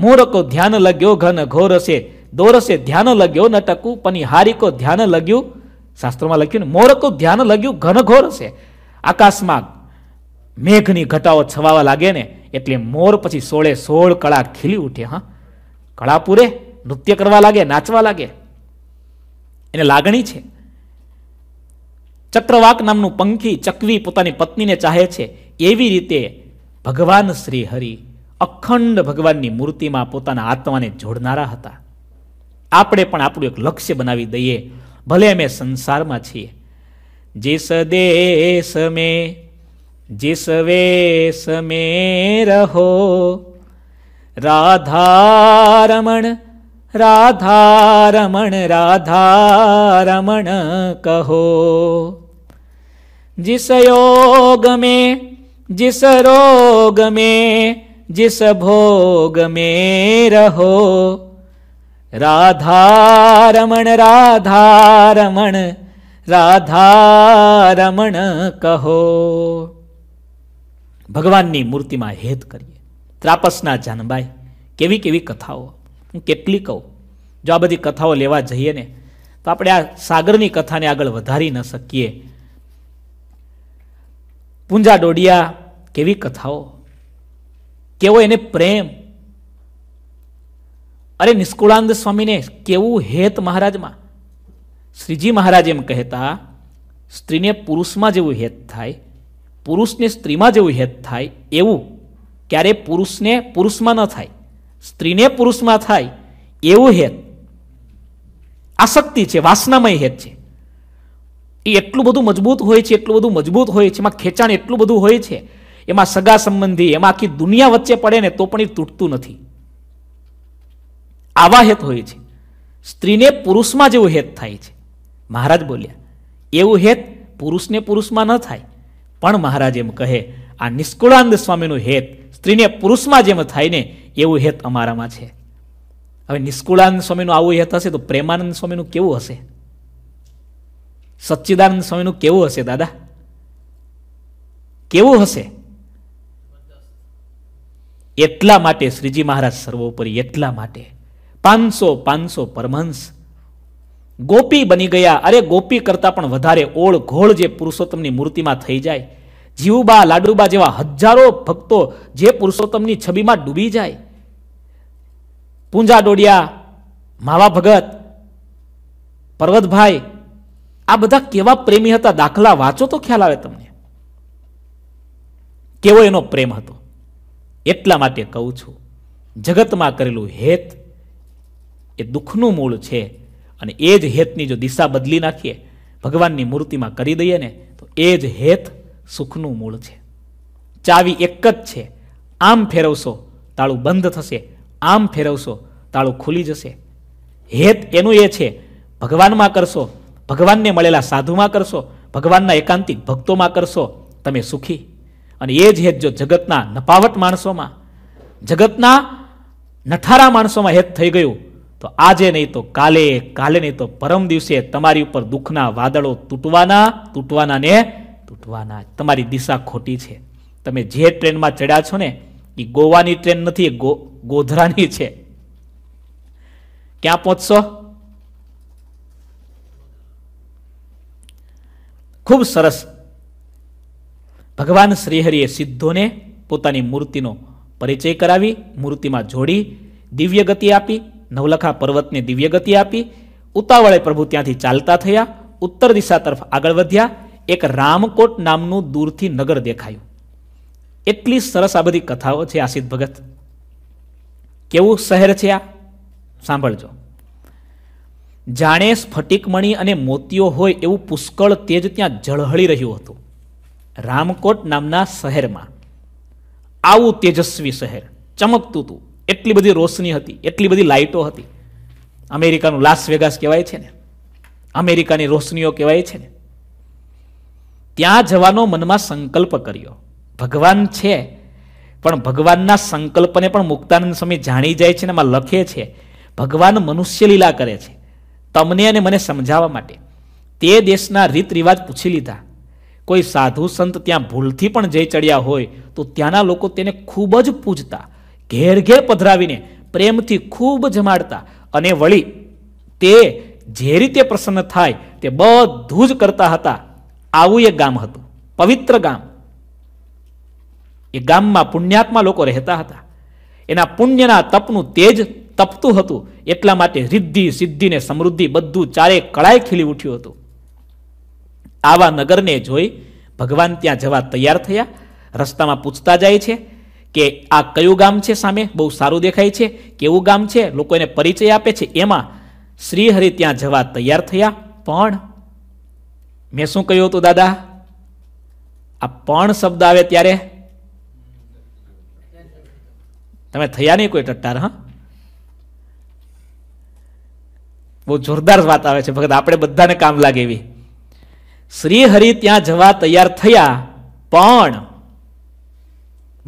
મોરકો ધ્યાન લગ્યો ઘન ઘોરસે દોરસે ધ્યાન લગ્યો નટકું પનિહારિકો ધ્યાન લગ્યું શાસ્ત્રમાં લખ્યું ને મોરકો ધ્યાન લગ્યું ઘન ઘોરસે આકાશમાં મેઘની ઘટાઓ છવાવા લાગે ને એટલે મોર પછી સોળે સોળ કળા ખીલી ઉઠે હા કળા પૂરે નૃત્ય કરવા લાગે નાચવા લાગે એને લાગણી છે ચક્રવાક નામનું પંખી ચકવી પોતાની પત્નીને ચાહે છે એવી રીતે ભગવાન શ્રી હરિ અખંડ ભગવાનની મૂર્તિમાં પોતાના આત્માને જોડનારા હતા આપણે પણ આપણું એક લક્ષ્ય બનાવી દઈએ ભલે અમે સંસારમાં છીએ જીસ દેશ સમે જીસ વેશ મે રહો રાધારમણ રાધારમણ રાધારમણ કહો जिस યોગ में जिस રોગ में जिस ભોગ મે રહો રાધારમણ રાધારમણ રાધારમણ કહો ભગવાનની મૂર્તિમાં હેત કરીએ ત્રાપસના જાનબાઈ કેવી કેવી કથાઓ હું કેટલી કહું જો આ બધી કથાઓ લેવા જઈએ ને તો આપણે આ સાગરની કથાને આગળ વધારી ન શકીએ પૂંજા ડોડિયા કેવી કથાઓ કેવો એને પ્રેમ અરે નિષ્કુળાનંદ સ્વામીને કેવું હેત મહારાજમાં શ્રીજી મહારાજ એમ કહેતા સ્ત્રીને પુરુષમાં જેવું હેત થાય પુરુષને સ્ત્રીમાં જેવું હેત થાય એવું ક્યારે પુરુષને પુરુષમાં ન થાય સ્ત્રીને પુરુષમાં થાય એવું હેત આસક્તિ છે વાસનામય હેત છે એ એટલું બધું મજબૂત હોય છે એટલું બધું મજબૂત હોય છે એમાં ખેંચાણ એટલું બધું હોય છે એમાં સગા સંબંધી એમાં આખી દુનિયા વચ્ચે પડે ને તો પણ એ તૂટતું નથી આવા હેત હોય છે સ્ત્રીને પુરુષમાં જેવું હેત થાય છે મહારાજ બોલ્યા એવું હેત પુરુષને પુરુષમાં ન થાય પણ મહારાજ એમ કહે આ નિષ્કુળાનંદ સ્વામીનું હેત સ્ત્રીને પુરુષમાં જેમ થાય ને એવું હેત અમારામાં છે હવે નિષ્કુળાનંદ સ્વામીનું આવું હેત હશે તો પ્રેમાનંદ સ્વામીનું કેવું હશે સચ્ચિદાનંદ સ્વામીનું કેવું હશે દાદા કેવું હશે એટલા માટે શ્રીજી મહારાજ સર્વોપરી એટલા માટે પાંચસો પાંચસો પરમહંસ ગોપી બની ગયા અરે ગોપી કરતાં પણ વધારે ઓળ ઘોળ જે પુરુષોત્તમની મૂર્તિમાં થઈ જાય જીવબા લાડુબા જેવા હજારો ભક્તો જે પુરુષોત્તમની છબીમાં ડૂબી જાય પૂંજા ડોડિયા માવા ભગત પર્વતભાઈ આ બધા કેવા પ્રેમી હતા દાખલા વાંચો તો ખ્યાલ આવે તમને કેવો એનો પ્રેમ હતો એટલા માટે કહું છું જગતમાં કરેલું હેત એ દુઃખનું મૂળ છે અને એ જ હેતની જો દિશા બદલી નાખીએ ભગવાનની મૂર્તિમાં કરી દઈએ ને તો એ જ હેત સુખનું મૂળ છે ચાવી એક જ છે આમ ફેરવશો તાળું બંધ થશે આમ ફેરવશો તાળું ખુલી જશે હેત એનું એ છે ભગવાનમાં કરશો ભગવાનને મળેલા સાધુમાં કરશો ભગવાનના એકાંતિક ભક્તોમાં કરશો તમે સુખી અને એ જ હેત જો જગતના નપાવટ માણસોમાં જગતના નઠારા માણસોમાં હેત થઈ ગયું તો આજે નહીં તો કાલે કાલે નહીં તો પરમ દિવસે તમારી ઉપર દુઃખના વાદળો તૂટવાના તૂટવાના ને તૂટવાના તમારી દિશા ખોટી છે તમે જે ટ્રેનમાં ચડ્યા છો ને એ ગોવાની ટ્રેન નથી ગોધરાની છે ક્યાં પહોંચશો ખૂબ સરસ ભગવાન શ્રીહરિએ સિદ્ધોને પોતાની મૂર્તિનો પરિચય કરાવી મૂર્તિમાં જોડી દિવ્ય ગતિ આપી નવલખા પર્વતને દિવ્ય ગતિ આપી ઉતાવળે પ્રભુ ત્યાંથી ચાલતા થયા ઉત્તર દિશા તરફ આગળ વધ્યા એક રામકોટ નામનું દૂરથી નગર દેખાયું એટલી સરસ આ બધી કથાઓ છે આ સિદ્ધ ભગત કેવું શહેર છે આ સાંભળજો જાણે સ્ફટિકમણી અને મોતીઓ હોય એવું પુષ્કળ તેજ ત્યાં ઝળહળી રહ્યું હતું રામકોટ નામના શહેરમાં આવું તેજસ્વી શહેર ચમકતું હતું એટલી બધી રોશની હતી એટલી બધી લાઇટો હતી અમેરિકાનું લાસ વેગાસ કહેવાય છે ને અમેરિકાની રોશનીઓ કહેવાય છે ને ત્યાં જવાનો મનમાં સંકલ્પ કર્યો ભગવાન છે પણ ભગવાનના સંકલ્પને પણ મુક્તાનંદ સ્વામી જાણી જાય છે ને એમાં લખે છે ભગવાન મનુષ્ય લીલા કરે છે તમને અને મને સમજાવવા માટે તે દેશના રીત રિવાજ પૂછી લીધા કોઈ સાધુ સંત ત્યાં ભૂલથી પણ જઈ ચડ્યા હોય તો ત્યાંના લોકો તેને ખૂબ જ પૂજતા ઘેર ઘેર પધરાવીને પ્રેમથી ખૂબ જમાડતા અને વળી તે જે રીતે પ્રસન્ન થાય તે બધું જ કરતા હતા આવું એક ગામ હતું પવિત્ર ગામ એ ગામમાં પુણ્યાત્મા લોકો રહેતા હતા એના પુણ્યના તપનું તેજ તપતું હતું એટલા માટે રિદ્ધિ સિદ્ધિ ને સમૃદ્ધિ બધું ચારે કળાએ ખીલી ઉઠ્યું હતું આવા નગરને જોઈ ભગવાન ત્યાં જવા તૈયાર થયા રસ્તામાં પૂછતા જાય છે કે આ કયું ગામ છે સામે બહુ સારું દેખાય છે કેવું ગામ છે લોકોને પરિચય આપે છે એમાં શ્રીહરિ ત્યાં જવા તૈયાર થયા પણ મેં શું કહ્યું હતું દાદા આ પણ શબ્દ આવે ત્યારે તમે થયા નહીં કોઈ ટટ્ટાર હા બહુ જોરદાર વાત આવે છે ભગત આપણે બધાને કામ લાગે એવી શ્રી ત્યાં જવા તૈયાર થયા પણ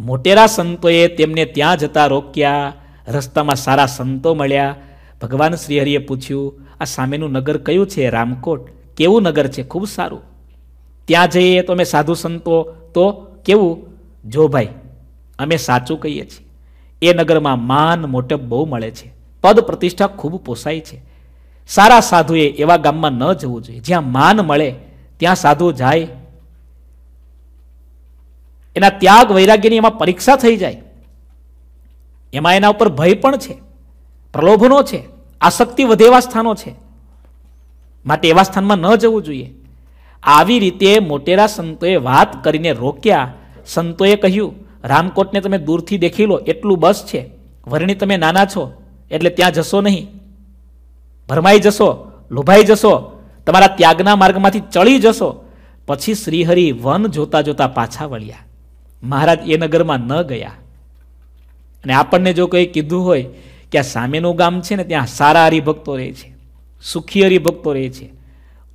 મોટેરા સંતોએ તેમને ત્યાં જતા રોક્યા રસ્તામાં સારા સંતો મળ્યા ભગવાન શ્રીહરિએ પૂછ્યું આ સામેનું નગર કયું છે રામકોટ કેવું નગર છે ખૂબ સારું ત્યાં જઈએ તો અમે સાધુ સંતો તો કેવું જો ભાઈ અમે સાચું કહીએ છીએ એ નગરમાં માન મોટપ બહુ મળે છે પદ પ્રતિષ્ઠા ખૂબ પોસાય છે સારા સાધુએ એવા ગામમાં ન જવું જોઈએ જ્યાં માન મળે ત્યાં સાધુ જાય એના ત્યાગ વૈરાગ્યની એમાં પરીક્ષા થઈ જાય એમાં એના ઉપર ભય પણ છે પ્રલોભનો છે આસક્તિ વધે એવા સ્થાનો છે માટે એવા સ્થાનમાં ન જવું જોઈએ આવી રીતે મોટેરા સંતોએ વાત કરીને રોક્યા સંતોએ કહ્યું રામકોટને તમે દૂરથી દેખી લો એટલું બસ છે વરણી તમે નાના છો એટલે ત્યાં જશો નહીં ભરમાઈ જશો લોભાઈ જશો તમારા ત્યાગના માર્ગમાંથી ચડી જશો પછી શ્રીહરિ વન જોતા જોતા પાછા વળ્યા મહારાજ એ નગરમાં ન ગયા અને આપણને જો કંઈ કીધું હોય કે આ સામેનું ગામ છે ને ત્યાં સારા હરિભક્તો રહે છે સુખી હરિભક્તો રહે છે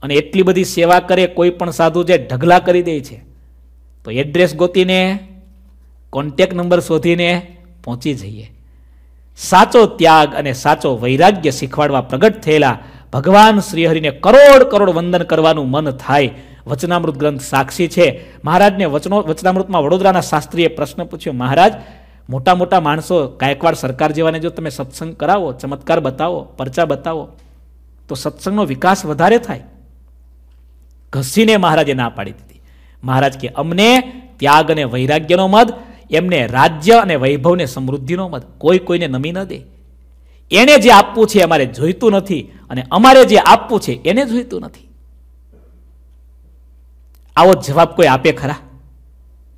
અને એટલી બધી સેવા કરે કોઈ પણ સાધુ જે ઢગલા કરી દે છે તો એડ્રેસ ગોતીને કોન્ટેક નંબર શોધીને પહોંચી જઈએ સાચો ત્યાગ અને સાચો વૈરાગ્ય શીખવાડવા પ્રગટ થયેલા ભગવાન શ્રીહરિને કરોડ કરોડ વંદન કરવાનું મન થાય વચનામૃત ગ્રંથ સાક્ષી છે મહારાજને વચનો વચનામૃતમાં વડોદરાના શાસ્ત્રીએ પ્રશ્ન પૂછ્યો મહારાજ મોટા મોટા માણસો ગાયકવાડ સરકાર જેવાને જો તમે સત્સંગ કરાવો ચમત્કાર બતાવો પરચા બતાવો તો સત્સંગનો વિકાસ વધારે થાય ઘસીને મહારાજે ના પાડી દીધી મહારાજ કે અમને ત્યાગ અને વૈરાગ્યનો મત એમને રાજ્ય અને વૈભવને સમૃદ્ધિનો મત કોઈ કોઈને નમી ન દે એને જે આપવું છે અમારે જોઈતું નથી અને અમારે જે આપવું છે એને જોઈતું નથી આવો જવાબ કોઈ આપે ખરા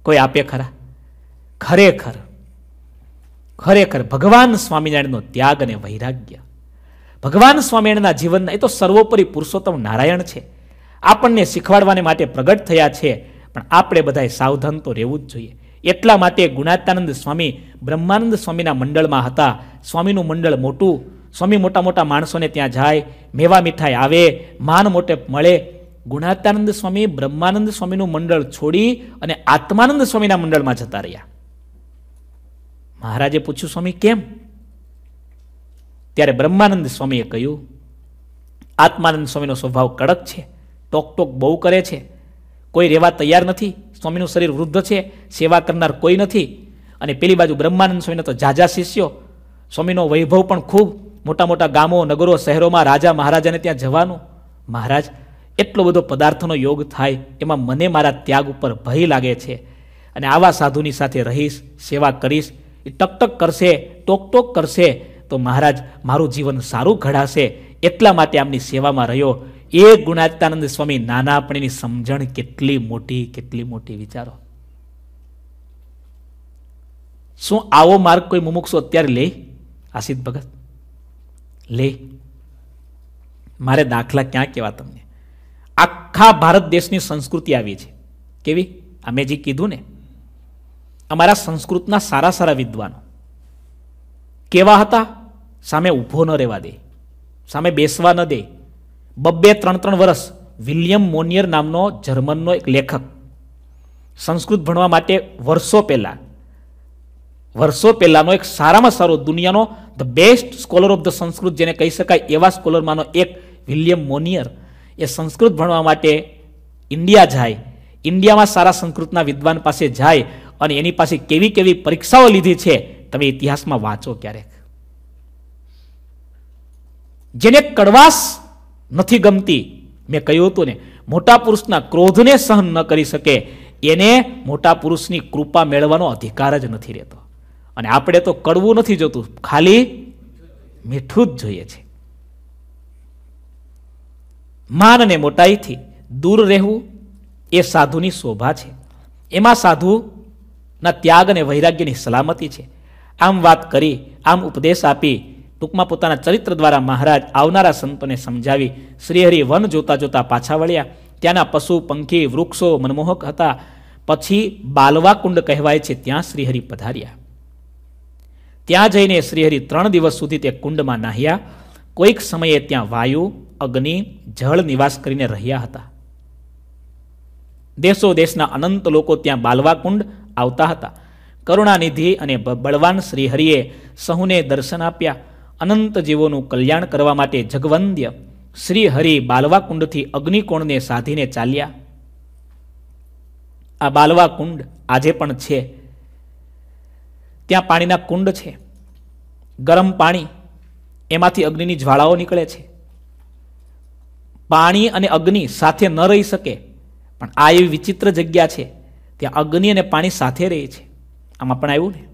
કોઈ આપે ખરા ખરેખર ખરેખર ભગવાન સ્વામિનારાયણનો ત્યાગ અને વૈરાગ્ય ભગવાન સ્વામિનારાયણના જીવનના એ તો સર્વોપરી પુરુષોત્તમ નારાયણ છે આપણને શીખવાડવાને માટે પ્રગટ થયા છે પણ આપણે બધાએ સાવધાન તો રહેવું જ જોઈએ એટલા માટે ગુણાત્યાનંદ સ્વામી બ્રહ્માનંદ સ્વામીના મંડળમાં હતા સ્વામીનું મંડળ મોટું સ્વામી મોટા મોટા માણસોને ત્યાં જાય મેવા મીઠાઈ આવે માન મોટે મળે ગુણાત્યાનંદ સ્વામી બ્રહ્માનંદ સ્વામીનું મંડળ છોડી અને આત્માનંદ સ્વામીના મંડળમાં જતા રહ્યા મહારાજે પૂછ્યું સ્વામી કેમ ત્યારે બ્રહ્માનંદ સ્વામીએ કહ્યું આત્માનંદ સ્વામીનો સ્વભાવ કડક છે ટોક ટોક બહુ કરે છે કોઈ રહેવા તૈયાર નથી સ્વામીનું શરીર વૃદ્ધ છે સેવા કરનાર કોઈ નથી અને પેલી બાજુ બ્રહ્માનંદ સ્વામીના તો ઝાઝા શિષ્યો સ્વામીનો વૈભવ પણ ખૂબ મોટા મોટા ગામો નગરો શહેરોમાં રાજા મહારાજાને ત્યાં જવાનું મહારાજ એટલો બધો પદાર્થનો યોગ થાય એમાં મને મારા ત્યાગ ઉપર ભય લાગે છે અને આવા સાધુની સાથે રહીશ સેવા કરીશ એ ટકટક કરશે ટોકટોક કરશે તો મહારાજ મારું જીવન સારું ઘડાશે એટલા માટે આમની સેવામાં રહ્યો એ ગુણાત્યાનંદ સ્વામી નાનાપણીની સમજણ કેટલી મોટી કેટલી મોટી વિચારો શું આવો માર્ગ કોઈ મુમુક્ષો અત્યારે લે આશિત ભગત લે મારે દાખલા ક્યાં કહેવા તમને આખા ભારત દેશની સંસ્કૃતિ આવી છે કેવી અમે જે કીધું ને અમારા સંસ્કૃતના સારા સારા વિદ્વાનો કેવા હતા સામે ઊભો ન રહેવા દે સામે બેસવા ન દે બબ્બે ત્રણ ત્રણ વર્ષ વિલિયમ મોનિયર નામનો જર્મનનો એક લેખક સંસ્કૃત ભણવા માટે વર્ષો પહેલાં વર્ષો પહેલાંનો એક સારામાં સારો દુનિયાનો the best scholar of the Sanskrit જેને કહી શકાય એવા સ્કોલરમાંનો એક વિલિયમ મોનિયર એ સંસ્કૃત ભણવા માટે ઇન્ડિયા જાય ઇન્ડિયામાં સારા સંસ્કૃતના વિદ્વાન પાસે જાય અને એની પાસે કેવી કેવી પરીક્ષાઓ લીધી છે તમે ઇતિહાસમાં વાંચો ક્યારેક જેને કડવાશ નથી ગમતી મેં કહ્યું હતું ને મોટા પુરુષના ક્રોધને સહન ન કરી શકે એને મોટા પુરુષની કૃપા મેળવાનો અધિકાર જ નથી રહેતો અને આપણે તો કડવું નથી જોતું ખાલી મીઠું જ જોઈએ છે માન અને મોટાઈથી દૂર રહેવું એ સાધુની શોભા છે એમાં સાધુના ત્યાગ અને વૈરાગ્યની સલામતી છે આમ વાત કરી આમ ઉપદેશ આપી ટૂંકમાં પોતાના ચરિત્ર દ્વારા મહારાજ આવનારા સંતોને સમજાવી શ્રીહરિ વન જોતા જોતા પાછા વળ્યા ત્યાંના પશુ પંખી વૃક્ષો મનમોહક હતા પછી બાલવાકુંડ કહેવાય છે ત્યાં શ્રીહરિ પધાર્યા ત્યાં જઈને શ્રીહરિ ત્રણ દિવસ સુધી તે કુંડમાં નાહ્યા કોઈક સમયે ત્યાં વાયુ અગ્નિ જળ નિવાસ કરીને રહ્યા હતા દેશો દેશના અનંત લોકો ત્યાં બાલવાકુંડ આવતા હતા કરુણાનિધિ અને બળવાન શ્રીહરિએ સહુને દર્શન આપ્યા અનંત જીવોનું કલ્યાણ કરવા માટે જગવંદ્ય શ્રી હરિ બાલવાકુંડથી અગ્નિકોણને સાધીને ચાલ્યા આ બાલવાકુંડ આજે પણ છે ત્યાં પાણીના કુંડ છે ગરમ પાણી એમાંથી અગ્નિની જ્વાળાઓ નીકળે છે પાણી અને અગ્નિ સાથે ન રહી શકે પણ આ એવી વિચિત્ર જગ્યા છે ત્યાં અગ્નિ અને પાણી સાથે રહે છે આમાં પણ આવ્યું ને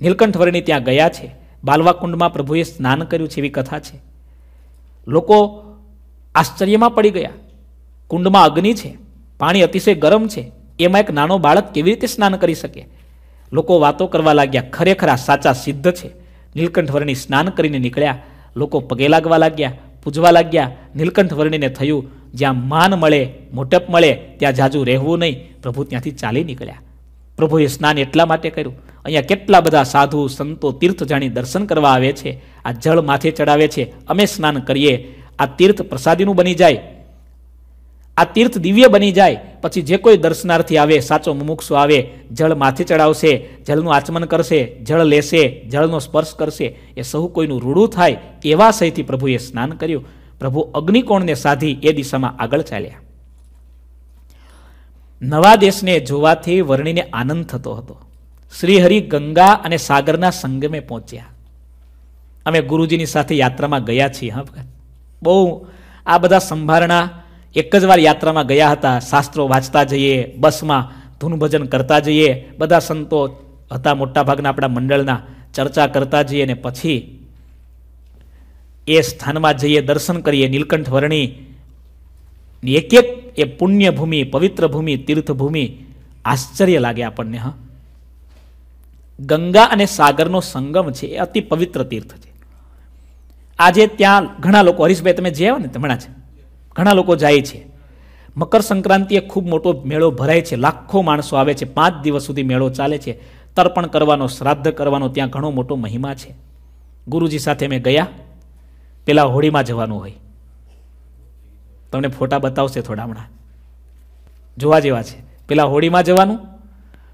નીલકંઠ વર્ણી ત્યાં ગયા છે બાલવાકુંડમાં પ્રભુએ સ્નાન કર્યું છે એવી કથા છે લોકો આશ્ચર્યમાં પડી ગયા કુંડમાં અગ્નિ છે પાણી અતિશય ગરમ છે એમાં એક નાનો બાળક કેવી રીતે સ્નાન કરી શકે લોકો વાતો કરવા લાગ્યા ખરેખર આ સાચા સિદ્ધ છે નીલકંઠવર્ણી સ્નાન કરીને નીકળ્યા લોકો પગે લાગવા લાગ્યા પૂજવા લાગ્યા નીલકંઠવર્ણીને થયું જ્યાં માન મળે મોટપ મળે ત્યાં જાજુ રહેવું નહીં પ્રભુ ત્યાંથી ચાલી નીકળ્યા પ્રભુએ સ્નાન એટલા માટે કર્યું અહીંયા કેટલા બધા સાધુ સંતો તીર્થ જાણી દર્શન કરવા આવે છે આ જળ માથે ચડાવે છે અમે સ્નાન કરીએ આ તીર્થ પ્રસાદીનું બની જાય આ તીર્થ દિવ્ય બની જાય પછી જે કોઈ દર્શનાર્થી આવે સાચો મુમુક્ષુ આવે જળ માથે ચડાવશે જળનું આચમન કરશે જળ લેશે જળનો સ્પર્શ કરશે એ સહુ કોઈનું રૂડું થાય એવા સહીથી પ્રભુએ સ્નાન કર્યું પ્રભુ અગ્નિકોણને સાધી એ દિશામાં આગળ ચાલ્યા નવા દેશને જોવાથી વર્ણિને આનંદ થતો હતો શ્રીહરિ ગંગા અને સાગરના સંગમે પહોંચ્યા અમે ગુરુજીની સાથે યાત્રામાં ગયા છીએ હા બહુ આ બધા સંભારણા એક જ વાર યાત્રામાં ગયા હતા શાસ્ત્રો વાંચતા જઈએ બસમાં ધૂન ભજન કરતા જઈએ બધા સંતો હતા મોટાભાગના આપણા મંડળના ચર્ચા કરતા જઈએ ને પછી એ સ્થાનમાં જઈએ દર્શન કરીએ નીલકંઠ વર્ણી એક એક એ પુણ્ય ભૂમિ પવિત્ર ભૂમિ તીર્થભૂમિ આશ્ચર્ય લાગે આપણને હા ગંગા અને સાગરનો સંગમ છે એ અતિ પવિત્ર તીર્થ છે આજે ત્યાં ઘણા લોકો હરીશભાઈ તમે જે આવો ને હમણાં છે ઘણા લોકો જાય છે મકર સંક્રાંતિએ ખૂબ મોટો મેળો ભરાય છે લાખો માણસો આવે છે પાંચ દિવસ સુધી મેળો ચાલે છે તર્પણ કરવાનો શ્રાદ્ધ કરવાનો ત્યાં ઘણો મોટો મહિમા છે ગુરુજી સાથે મેં ગયા પેલા હોળીમાં જવાનું હોય તમને ફોટા બતાવશે થોડા હમણાં જોવા જેવા છે પહેલાં હોડીમાં જવાનું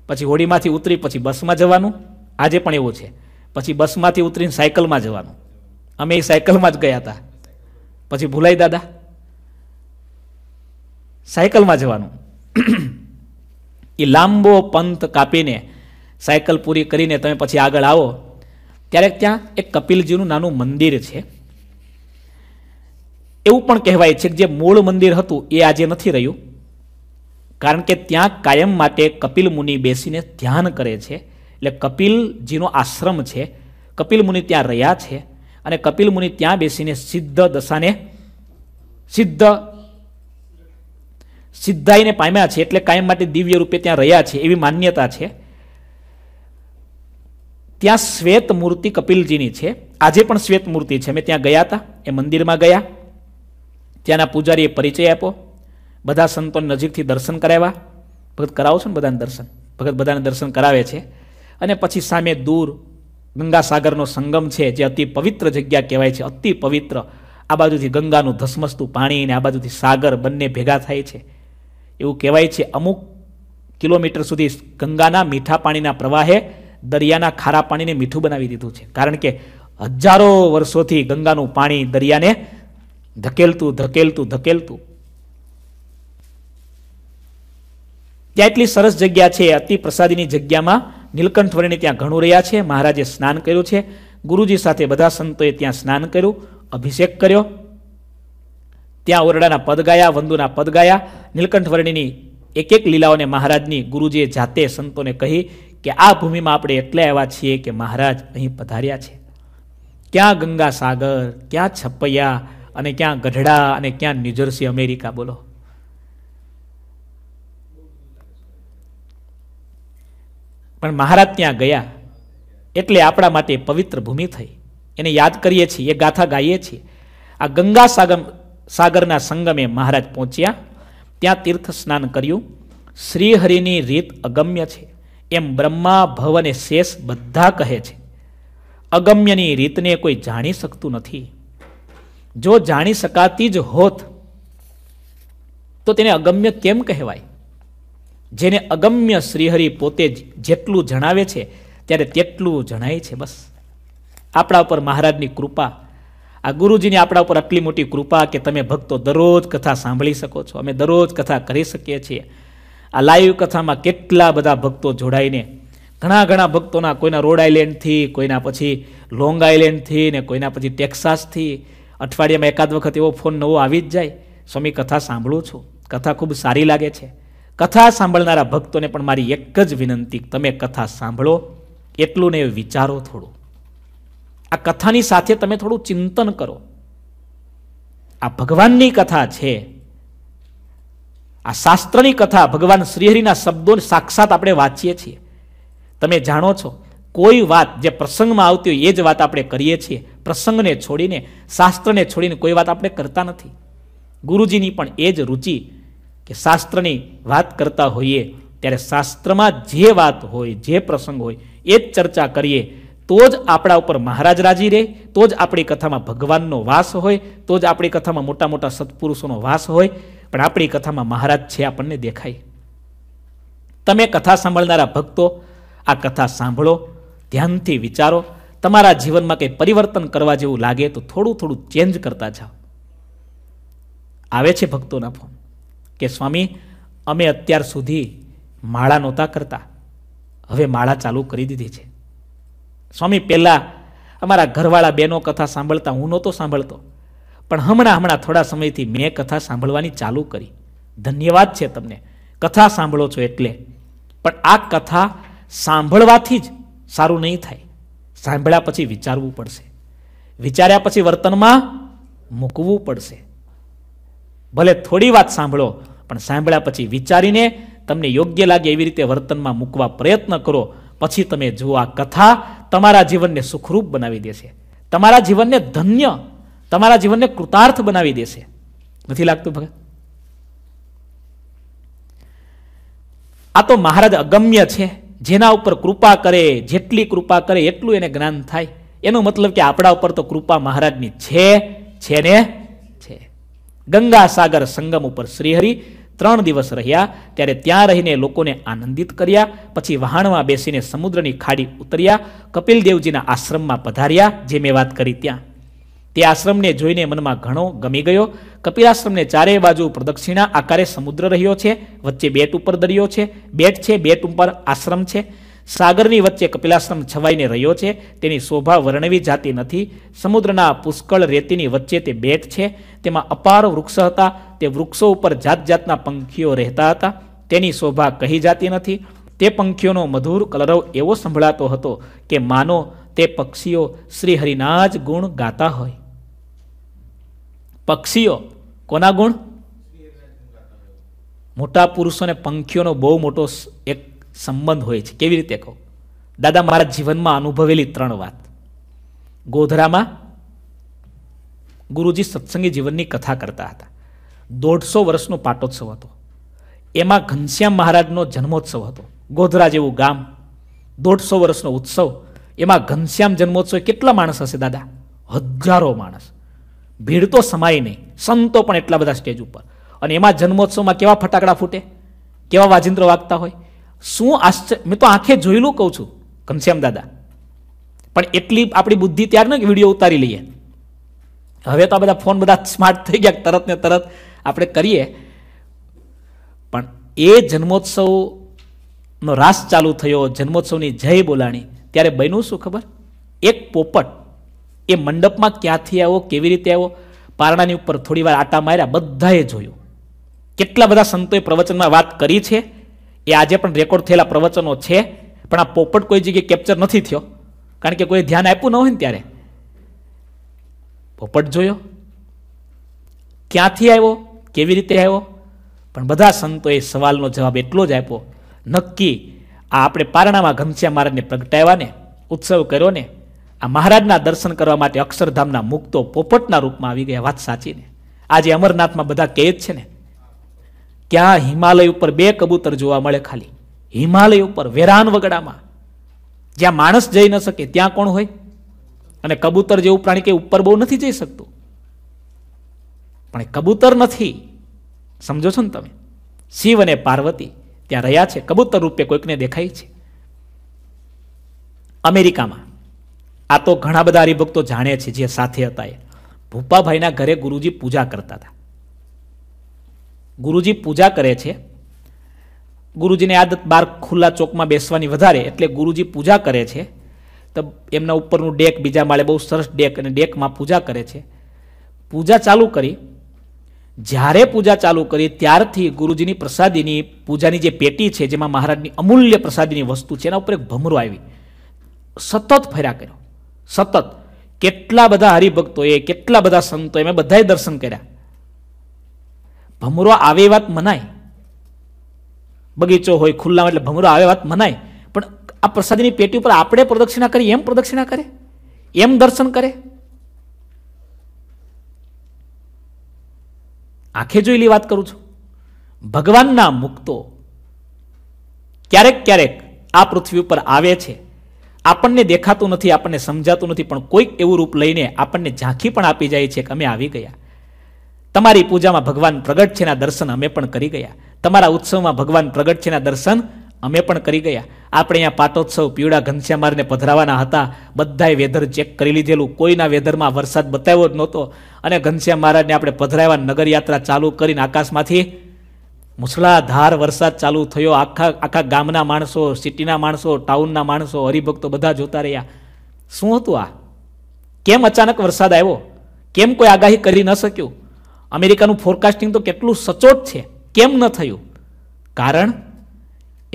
પછી હોડીમાંથી ઉતરી પછી બસમાં જવાનું આજે પણ એવું છે પછી બસમાંથી ઉતરીને સાયકલમાં જવાનું અમે એ સાયકલમાં જ ગયા હતા પછી ભૂલાઈ દાદા સાયકલમાં જવાનું એ લાંબો પંથ કાપીને સાયકલ પૂરી કરીને તમે પછી આગળ આવો ત્યારે ત્યાં એક કપિલજીનું નાનું મંદિર છે એવું પણ કહેવાય છે કે જે મૂળ મંદિર હતું એ આજે નથી રહ્યું કારણ કે ત્યાં કાયમ માટે કપિલ મુનિ બેસીને ધ્યાન કરે છે એટલે કપિલજીનો આશ્રમ છે કપિલ મુનિ ત્યાં રહ્યા છે અને કપિલ મુનિ ત્યાં બેસીને સિદ્ધ દશાને સિદ્ધ સિદ્ધાઈને પામ્યા છે એટલે કાયમ માટે દિવ્ય રૂપે ત્યાં રહ્યા છે એવી માન્યતા છે ત્યાં શ્વેત મૂર્તિ કપિલજીની છે આજે પણ શ્વેત મૂર્તિ છે અમે ત્યાં ગયા હતા એ મંદિરમાં ગયા ત્યાંના પૂજારીએ પરિચય આપો બધા સંતોને નજીકથી દર્શન કરાવ્યા ભગત કરાવો છો ને બધાને દર્શન ભગત બધાને દર્શન કરાવે છે અને પછી સામે દૂર ગંગાસાગરનો સંગમ છે જે અતિ પવિત્ર જગ્યા કહેવાય છે અતિ પવિત્ર આ બાજુથી ગંગાનું ધસમસતું પાણી અને આ બાજુથી સાગર બંને ભેગા થાય છે એવું કહેવાય છે અમુક કિલોમીટર સુધી ગંગાના મીઠા પાણીના પ્રવાહે દરિયાના ખારા પાણીને મીઠું બનાવી દીધું છે કારણ કે હજારો વર્ષોથી ગંગાનું પાણી દરિયાને ધકેલતું ધકેલતું ધકેલતું ત્યાં એટલી સરસ જગ્યા છે અતિ પ્રસાદીની જગ્યામાં નીલકંઠ ત્યાં ઘણું રહ્યા છે મહારાજે સ્નાન કર્યું છે ગુરુજી સાથે બધા સંતોએ ત્યાં સ્નાન કર્યું અભિષેક કર્યો ત્યાં ઓરડાના પદ ગાયા વંદુના પદ ગાયા નીલકંઠ વર્ણિની એક એક લીલાઓને મહારાજની ગુરુજીએ જાતે સંતોને કહી કે આ ભૂમિમાં આપણે એટલે આવ્યા છીએ કે મહારાજ અહીં પધાર્યા છે ક્યાં ગંગા સાગર ક્યાં છપૈયા અને ક્યાં ગઢડા અને ક્યાં ન્યૂજર્સી અમેરિકા બોલો પણ મહારાજ ત્યાં ગયા એટલે આપણા માટે પવિત્ર ભૂમિ થઈ એને યાદ કરીએ છીએ એ ગાથા ગાઈએ છીએ આ ગંગા સાગમ સાગરના સંગમે મહારાજ પહોંચ્યા ત્યાં તીર્થ સ્નાન કર્યું શ્રીહરિની રીત અગમ્ય છે એમ બ્રહ્મા ભવ અને શેષ બધા કહે છે અગમ્યની રીતને કોઈ જાણી શકતું નથી જો જાણી શકાતી જ હોત તો તેને અગમ્ય કેમ કહેવાય જેને અગમ્ય શ્રીહરિ પોતે જેટલું જણાવે છે ત્યારે તેટલું જણાય છે બસ આપણા ઉપર મહારાજની કૃપા આ ગુરુજીની આપણા ઉપર આટલી મોટી કૃપા કે તમે ભક્તો દરરોજ કથા સાંભળી શકો છો અમે દરરોજ કથા કરી શકીએ છીએ આ લાઈવ કથામાં કેટલા બધા ભક્તો જોડાઈને ઘણા ઘણા ભક્તોના કોઈના રોડ આઇલેન્ડથી કોઈના પછી લોંગ આઇલેન્ડથી ને કોઈના પછી ટેક્સાસથી અઠવાડિયામાં એકાદ વખત એવો ફોન નવો આવી જ જાય સ્વામી કથા સાંભળું છું કથા ખૂબ સારી લાગે છે કથા સાંભળનારા ભક્તોને પણ મારી એક જ વિનંતી તમે કથા સાંભળો એટલું ને વિચારો થોડું આ કથાની સાથે તમે થોડું ચિંતન કરો આ ભગવાનની કથા છે આ શાસ્ત્રની કથા ભગવાન શ્રીહરિના શબ્દો સાક્ષાત આપણે વાંચીએ છીએ તમે જાણો છો કોઈ વાત જે પ્રસંગમાં આવતી હોય એ જ વાત આપણે કરીએ છીએ પ્રસંગને છોડીને શાસ્ત્રને છોડીને કોઈ વાત આપણે કરતા નથી ગુરુજીની પણ એ જ રુચિ કે શાસ્ત્રની વાત કરતા હોઈએ ત્યારે શાસ્ત્રમાં જે વાત હોય જે પ્રસંગ હોય એ જ ચર્ચા કરીએ તો જ આપણા ઉપર મહારાજ રાજી રહે તો જ આપણી કથામાં ભગવાનનો વાસ હોય તો જ આપણી કથામાં મોટા મોટા સત્પુરુષોનો વાસ હોય પણ આપણી કથામાં મહારાજ છે આપણને દેખાય તમે કથા સાંભળનારા ભક્તો આ કથા સાંભળો ધ્યાનથી વિચારો તમારા જીવનમાં કંઈ પરિવર્તન કરવા જેવું લાગે તો થોડું થોડું ચેન્જ કરતા જાઓ આવે છે ભક્તોના ફોન કે સ્વામી અમે અત્યાર સુધી માળા નહોતા કરતા હવે માળા ચાલુ કરી દીધી છે સ્વામી પહેલાં અમારા ઘરવાળા બેનો કથા સાંભળતા હું નહોતો સાંભળતો પણ હમણાં હમણાં થોડા સમયથી મેં કથા સાંભળવાની ચાલુ કરી ધન્યવાદ છે તમને કથા સાંભળો છો એટલે પણ આ કથા સાંભળવાથી જ સારું નહીં થાય સાંભળ્યા પછી વિચારવું પડશે વિચાર્યા પછી વર્તનમાં મૂકવું પડશે ભલે થોડી વાત સાંભળો પણ સાંભળ્યા પછી વિચારીને તમને યોગ્ય લાગે એવી રીતે વર્તનમાં મૂકવા પ્રયત્ન કરો પછી તમે જુઓ આ કથા તમારા જીવનને સુખરૂપ બનાવી દેશે તમારા જીવનને ધન્ય તમારા જીવનને કૃતાર્થ બનાવી દેશે નથી લાગતું ભગત આ તો મહારાજ અગમ્ય છે જેના ઉપર કૃપા કરે જેટલી કૃપા કરે એટલું એને જ્ઞાન થાય એનો મતલબ કે આપણા ઉપર તો કૃપા મહારાજની છે છે ને છે ગંગા સાગર સંગમ ઉપર શ્રીહરિ ત્રણ દિવસ રહ્યા ત્યારે ત્યાં રહીને લોકોને આનંદિત કર્યા પછી વહાણમાં બેસીને સમુદ્રની ખાડી ઉતર્યા કપિલ દેવજીના આશ્રમમાં પધાર્યા જે મેં વાત કરી ત્યાં તે આશ્રમને જોઈને મનમાં ઘણો ગમી ગયો કપિલાશ્રમને ચારે બાજુ પ્રદક્ષિણા આકારે સમુદ્ર રહ્યો છે વચ્ચે બેટ ઉપર દરિયો છે બેટ છે બેટ ઉપર આશ્રમ છે સાગરની વચ્ચે કપિલાશ્રમ છવાઈને રહ્યો છે તેની શોભા વર્ણવી જાતી નથી સમુદ્રના પુષ્કળ રેતીની વચ્ચે તે બેટ છે તેમાં અપાર વૃક્ષ હતા તે વૃક્ષો ઉપર જાત જાતના પંખીઓ રહેતા હતા તેની શોભા કહી જાતી નથી તે પંખીઓનો મધુર કલરવ એવો સંભળાતો હતો કે માનો તે પક્ષીઓ શ્રીહરિના જ ગુણ ગાતા હોય પક્ષીઓ કોના ગુણ મોટા પુરુષોને પંખીઓનો બહુ મોટો એક સંબંધ હોય છે કેવી રીતે કહો દાદા મારા જીવનમાં અનુભવેલી ત્રણ વાત ગોધરામાં ગુરુજી સત્સંગી જીવનની કથા કરતા હતા દોઢસો વર્ષનો પાટોત્સવ હતો એમાં ઘનશ્યામ મહારાજનો જન્મોત્સવ હતો ગોધરા જેવું ગામ દોઢસો વર્ષનો ઉત્સવ એમાં ઘનશ્યામ જન્મોત્સવ કેટલા માણસ હશે દાદા હજારો માણસ ભીડ તો સમાય નહીં સંતો પણ એટલા બધા સ્ટેજ ઉપર અને એમાં જન્મોત્સવમાં કેવા ફટાકડા ફૂટે કેવા વાજિંત્રો વાગતા હોય શું આશ્ચર્ય મેં તો આંખે જોયેલું કહું છું ઘનશ્યામ દાદા પણ એટલી આપણી બુદ્ધિ ત્યાર ને કે વિડીયો ઉતારી લઈએ હવે તો આ બધા ફોન બધા સ્માર્ટ થઈ ગયા તરત ને તરત આપણે કરીએ પણ એ જન્મોત્સવનો રાસ ચાલુ થયો જન્મોત્સવની જય બોલાણી ત્યારે બન્યું શું ખબર એક પોપટ એ મંડપમાં ક્યાંથી આવ્યો કેવી રીતે આવ્યો પારણાની ઉપર થોડી વાર આટા માર્યા બધાએ જોયું કેટલા બધા સંતોએ પ્રવચનમાં વાત કરી છે એ આજે પણ રેકોર્ડ થયેલા પ્રવચનો છે પણ આ પોપટ કોઈ જગ્યાએ કેપ્ચર નથી થયો કારણ કે કોઈ ધ્યાન આપ્યું ન હોય ને ત્યારે પોપટ જોયો ક્યાંથી આવ્યો કેવી રીતે આવ્યો પણ બધા સંતોએ સવાલનો જવાબ એટલો જ આપ્યો નક્કી આ આપણે પારણામાં ઘનશ્યામ મહારાજને પ્રગટાવવાને ઉત્સવ કર્યો ને આ મહારાજના દર્શન કરવા માટે અક્ષરધામના મુક્તો પોપટના રૂપમાં આવી ગયા વાત સાચી ને આજે અમરનાથમાં બધા કહે જ છે ને ક્યાં હિમાલય ઉપર બે કબૂતર જોવા મળે ખાલી હિમાલય ઉપર વેરાન વગડામાં જ્યાં માણસ જઈ ન શકે ત્યાં કોણ હોય અને કબૂતર જેવું પ્રાણી કે ઉપર બહુ નથી જઈ શકતું પણ કબૂતર નથી સમજો છો ને તમે શિવ અને પાર્વતી ત્યાં રહ્યા છે કબૂતર રૂપે કોઈકને દેખાય છે અમેરિકામાં આ તો ઘણા બધા હરિભક્તો જાણે છે જે સાથે હતા એ ભૂપાભાઈના ઘરે ગુરુજી પૂજા કરતા હતા ગુરુજી પૂજા કરે છે ગુરુજીને આદત બાર ખુલ્લા ચોકમાં બેસવાની વધારે એટલે ગુરુજી પૂજા કરે છે તો એમના ઉપરનું ડેક બીજા માળે બહુ સરસ ડેક અને ડેકમાં પૂજા કરે છે પૂજા ચાલુ કરી જ્યારે પૂજા ચાલુ કરી ત્યારથી ગુરુજીની પ્રસાદીની પૂજાની જે પેટી છે જેમાં મહારાજની અમૂલ્ય પ્રસાદીની વસ્તુ છે એના ઉપર એક ભમરો આવી સતત ફર્યા કર્યો સતત કેટલા બધા હરિભક્તો એ કેટલા બધા સંતોએ મેં બધાએ દર્શન કર્યા ભમરો આવે વાત મનાય બગીચો હોય ખુલ્લામાં એટલે ભમરો આવે વાત મનાય પણ આ પ્રસાદીની પેટી ઉપર આપણે પ્રદક્ષિણા કરી એમ પ્રદક્ષિણા કરે એમ દર્શન કરે આંખે જોયેલી વાત કરું છું ભગવાનના મુક્તો ક્યારેક ક્યારેક આ પૃથ્વી ઉપર આવે છે આપણને દેખાતું નથી આપણને સમજાતું નથી પણ કોઈક એવું રૂપ લઈને આપણને ઝાંખી પણ આપી જાય છે કે અમે આવી ગયા તમારી પૂજામાં ભગવાન પ્રગટ છેના દર્શન અમે પણ કરી ગયા તમારા ઉત્સવમાં ભગવાન પ્રગટ છેના દર્શન અમે પણ કરી ગયા આપણે અહીંયા પાટોત્સવ પીવડા ઘનશ્યામારને પધરાવાના હતા બધાએ વેધર ચેક કરી લીધેલું કોઈના વેધરમાં વરસાદ બતાવ્યો જ નહોતો અને ઘનશ્યામ મહારાજને આપણે પધરાવ્યા નગરયાત્રા ચાલુ કરીને આકાશમાંથી મુસળાધાર વરસાદ ચાલુ થયો આખા આખા ગામના માણસો સિટીના માણસો ટાઉનના માણસો હરિભક્તો બધા જોતા રહ્યા શું હતું આ કેમ અચાનક વરસાદ આવ્યો કેમ કોઈ આગાહી કરી ન શક્યું અમેરિકાનું ફોરકાસ્ટિંગ તો કેટલું સચોટ છે કેમ ન થયું કારણ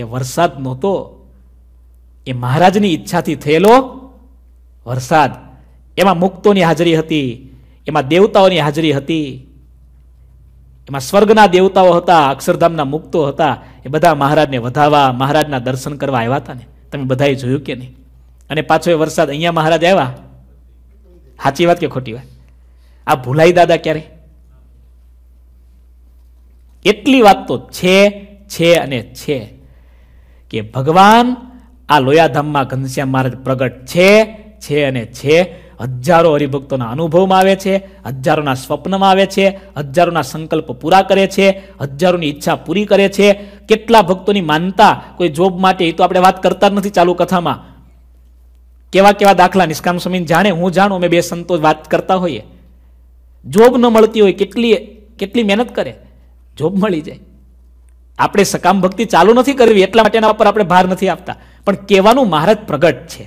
એ વરસાદ નહોતો એ મહારાજની ઈચ્છાથી થયેલો વરસાદ એમાં મુક્તોની હાજરી હતી એમાં દેવતાઓની હાજરી હતી એમાં સ્વર્ગના દેવતાઓ હતા અક્ષરધામના મુક્તો હતા એ બધા મહારાજને વધાવા મહારાજના દર્શન કરવા આવ્યા હતા ને તમે બધાએ જોયું કે નહીં અને પાછો એ વરસાદ અહીંયા મહારાજ આવ્યા સાચી વાત કે ખોટી વાત આ ભૂલાઈ દાદા ક્યારે એટલી વાત તો છે છે અને છે કે ભગવાન આ લોયાધામમાં ઘનશ્યામ મહારાજ પ્રગટ છે છે અને છે હજારો હરિભક્તોના અનુભવમાં આવે છે હજારોના સ્વપ્નમાં આવે છે હજારોના સંકલ્પ પૂરા કરે છે હજારોની ઈચ્છા પૂરી કરે છે કેટલા ભક્તોની માનતા કોઈ જોબ માટે એ તો આપણે વાત કરતા જ નથી ચાલુ કથામાં કેવા કેવા દાખલા નિષ્કામ સ્વામી જાણે હું જાણું અમે બે સંતો વાત કરતા હોઈએ જોબ ન મળતી હોય કેટલી કેટલી મહેનત કરે જોબ મળી જાય આપણે સકામ ભક્તિ ચાલુ નથી કરવી એટલા માટે એના ઉપર આપણે ભાર નથી આપતા પણ કહેવાનું મહારાજ પ્રગટ છે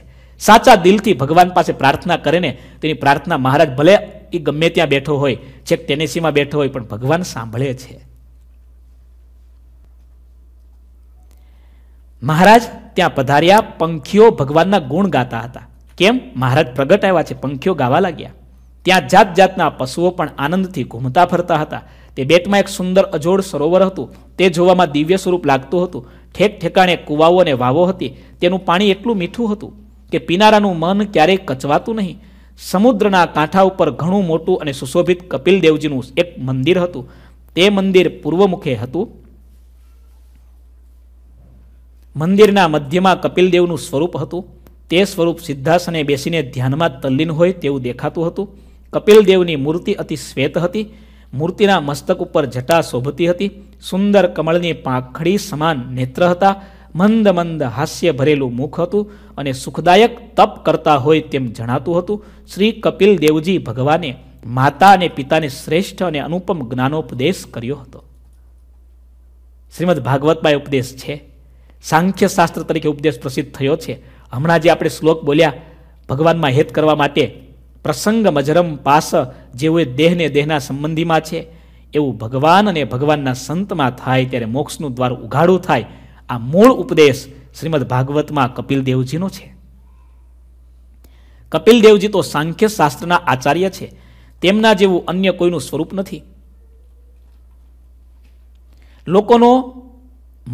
સાચા દિલથી ભગવાન પાસે પ્રાર્થના કરીને તેની પ્રાર્થના મહારાજ ભલે એ ગમે ત્યાં બેઠો હોય છેક ટેનેસીમાં બેઠો હોય પણ ભગવાન સાંભળે છે મહારાજ ત્યાં પધાર્યા પંખીઓ ભગવાનના ગુણ ગાતા હતા કેમ મહારાજ પ્રગટ આવ્યા છે પંખીઓ ગાવા લાગ્યા ત્યાં જાત જાતના પશુઓ પણ આનંદથી ઘૂમતા ફરતા હતા તે બેટમાં એક સુંદર અજોડ સરોવર હતું તે જોવામાં દિવ્ય સ્વરૂપ લાગતું હતું ઠેક ઠેકાણે કુવાઓ અને વાવો હતી તેનું પાણી એટલું મીઠું હતું કે પીનારાનું મન ક્યારેય કચવાતું નહીં સમુદ્રના કાંઠા ઉપર ઘણું મોટું અને સુશોભિત કપિલ દેવજીનું એક મંદિર હતું તે મંદિર પૂર્વમુખે હતું મંદિરના મધ્યમાં કપિલદેવનું સ્વરૂપ હતું તે સ્વરૂપ સિદ્ધાસને બેસીને ધ્યાનમાં તલ્લીન હોય તેવું દેખાતું હતું કપિલદેવની મૂર્તિ અતિ શ્વેત હતી મૂર્તિના મસ્તક ઉપર જટા શોભતી હતી સુંદર કમળની પાંખડી સમાન નેત્ર હતા મંદ મંદ હાસ્ય ભરેલું મુખ હતું અને સુખદાયક તપ કરતા હોય તેમ જણાતું હતું શ્રી કપિલ દેવજી ભગવાને માતા અને પિતાને શ્રેષ્ઠ અને અનુપમ જ્ઞાનોપદેશ કર્યો હતો શ્રીમદ ભાગવતમાં ઉપદેશ છે સાંખ્ય શાસ્ત્ર તરીકે ઉપદેશ પ્રસિદ્ધ થયો છે હમણાં જે આપણે શ્લોક બોલ્યા ભગવાનમાં હેત કરવા માટે પ્રસંગ મજરમ પાસ જેવું એ દેહને દેહના સંબંધીમાં છે એવું ભગવાન અને ભગવાનના સંતમાં થાય ત્યારે મોક્ષનું દ્વાર ઉઘાડું થાય આ મૂળ ઉપદેશ શ્રીમદ ભાગવતમાં કપિલ દેવજીનો છે કપિલ દેવજી તો સાંખ્ય શાસ્ત્રના આચાર્ય છે તેમના જેવું અન્ય કોઈનું સ્વરૂપ નથી લોકોનો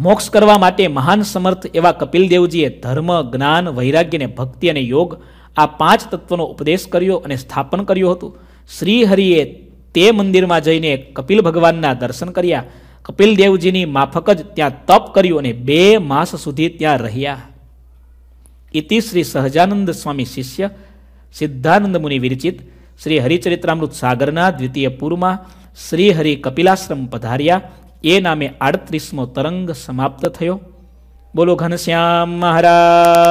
મોક્ષ કરવા માટે મહાન સમર્થ એવા કપિલ દેવજીએ ધર્મ જ્ઞાન વૈરાગ્ય અને ભક્તિ અને યોગ આ પાંચ તત્વનો ઉપદેશ કર્યો અને સ્થાપન કર્યું હતું શ્રીહરિએ તે મંદિરમાં જઈને કપિલ ભગવાનના દર્શન કર્યા કપિલ દેવજીની માફક જ ત્યાં તપ કર્યું અને બે માસ સુધી ત્યાં રહ્યા ઇતિ શ્રી સહજાનંદ સ્વામી શિષ્ય સિદ્ધાનંદ મુનિ વિરચિત શ્રી હરિચરિત્રામૃત સાગરના દ્વિતીય પૂરમાં શ્રી હરિ કપિલાશ્રમ પધાર્યા એ નામે આડત્રીસમો તરંગ સમાપ્ત થયો બોલો ઘનશ્યામ મહારાજ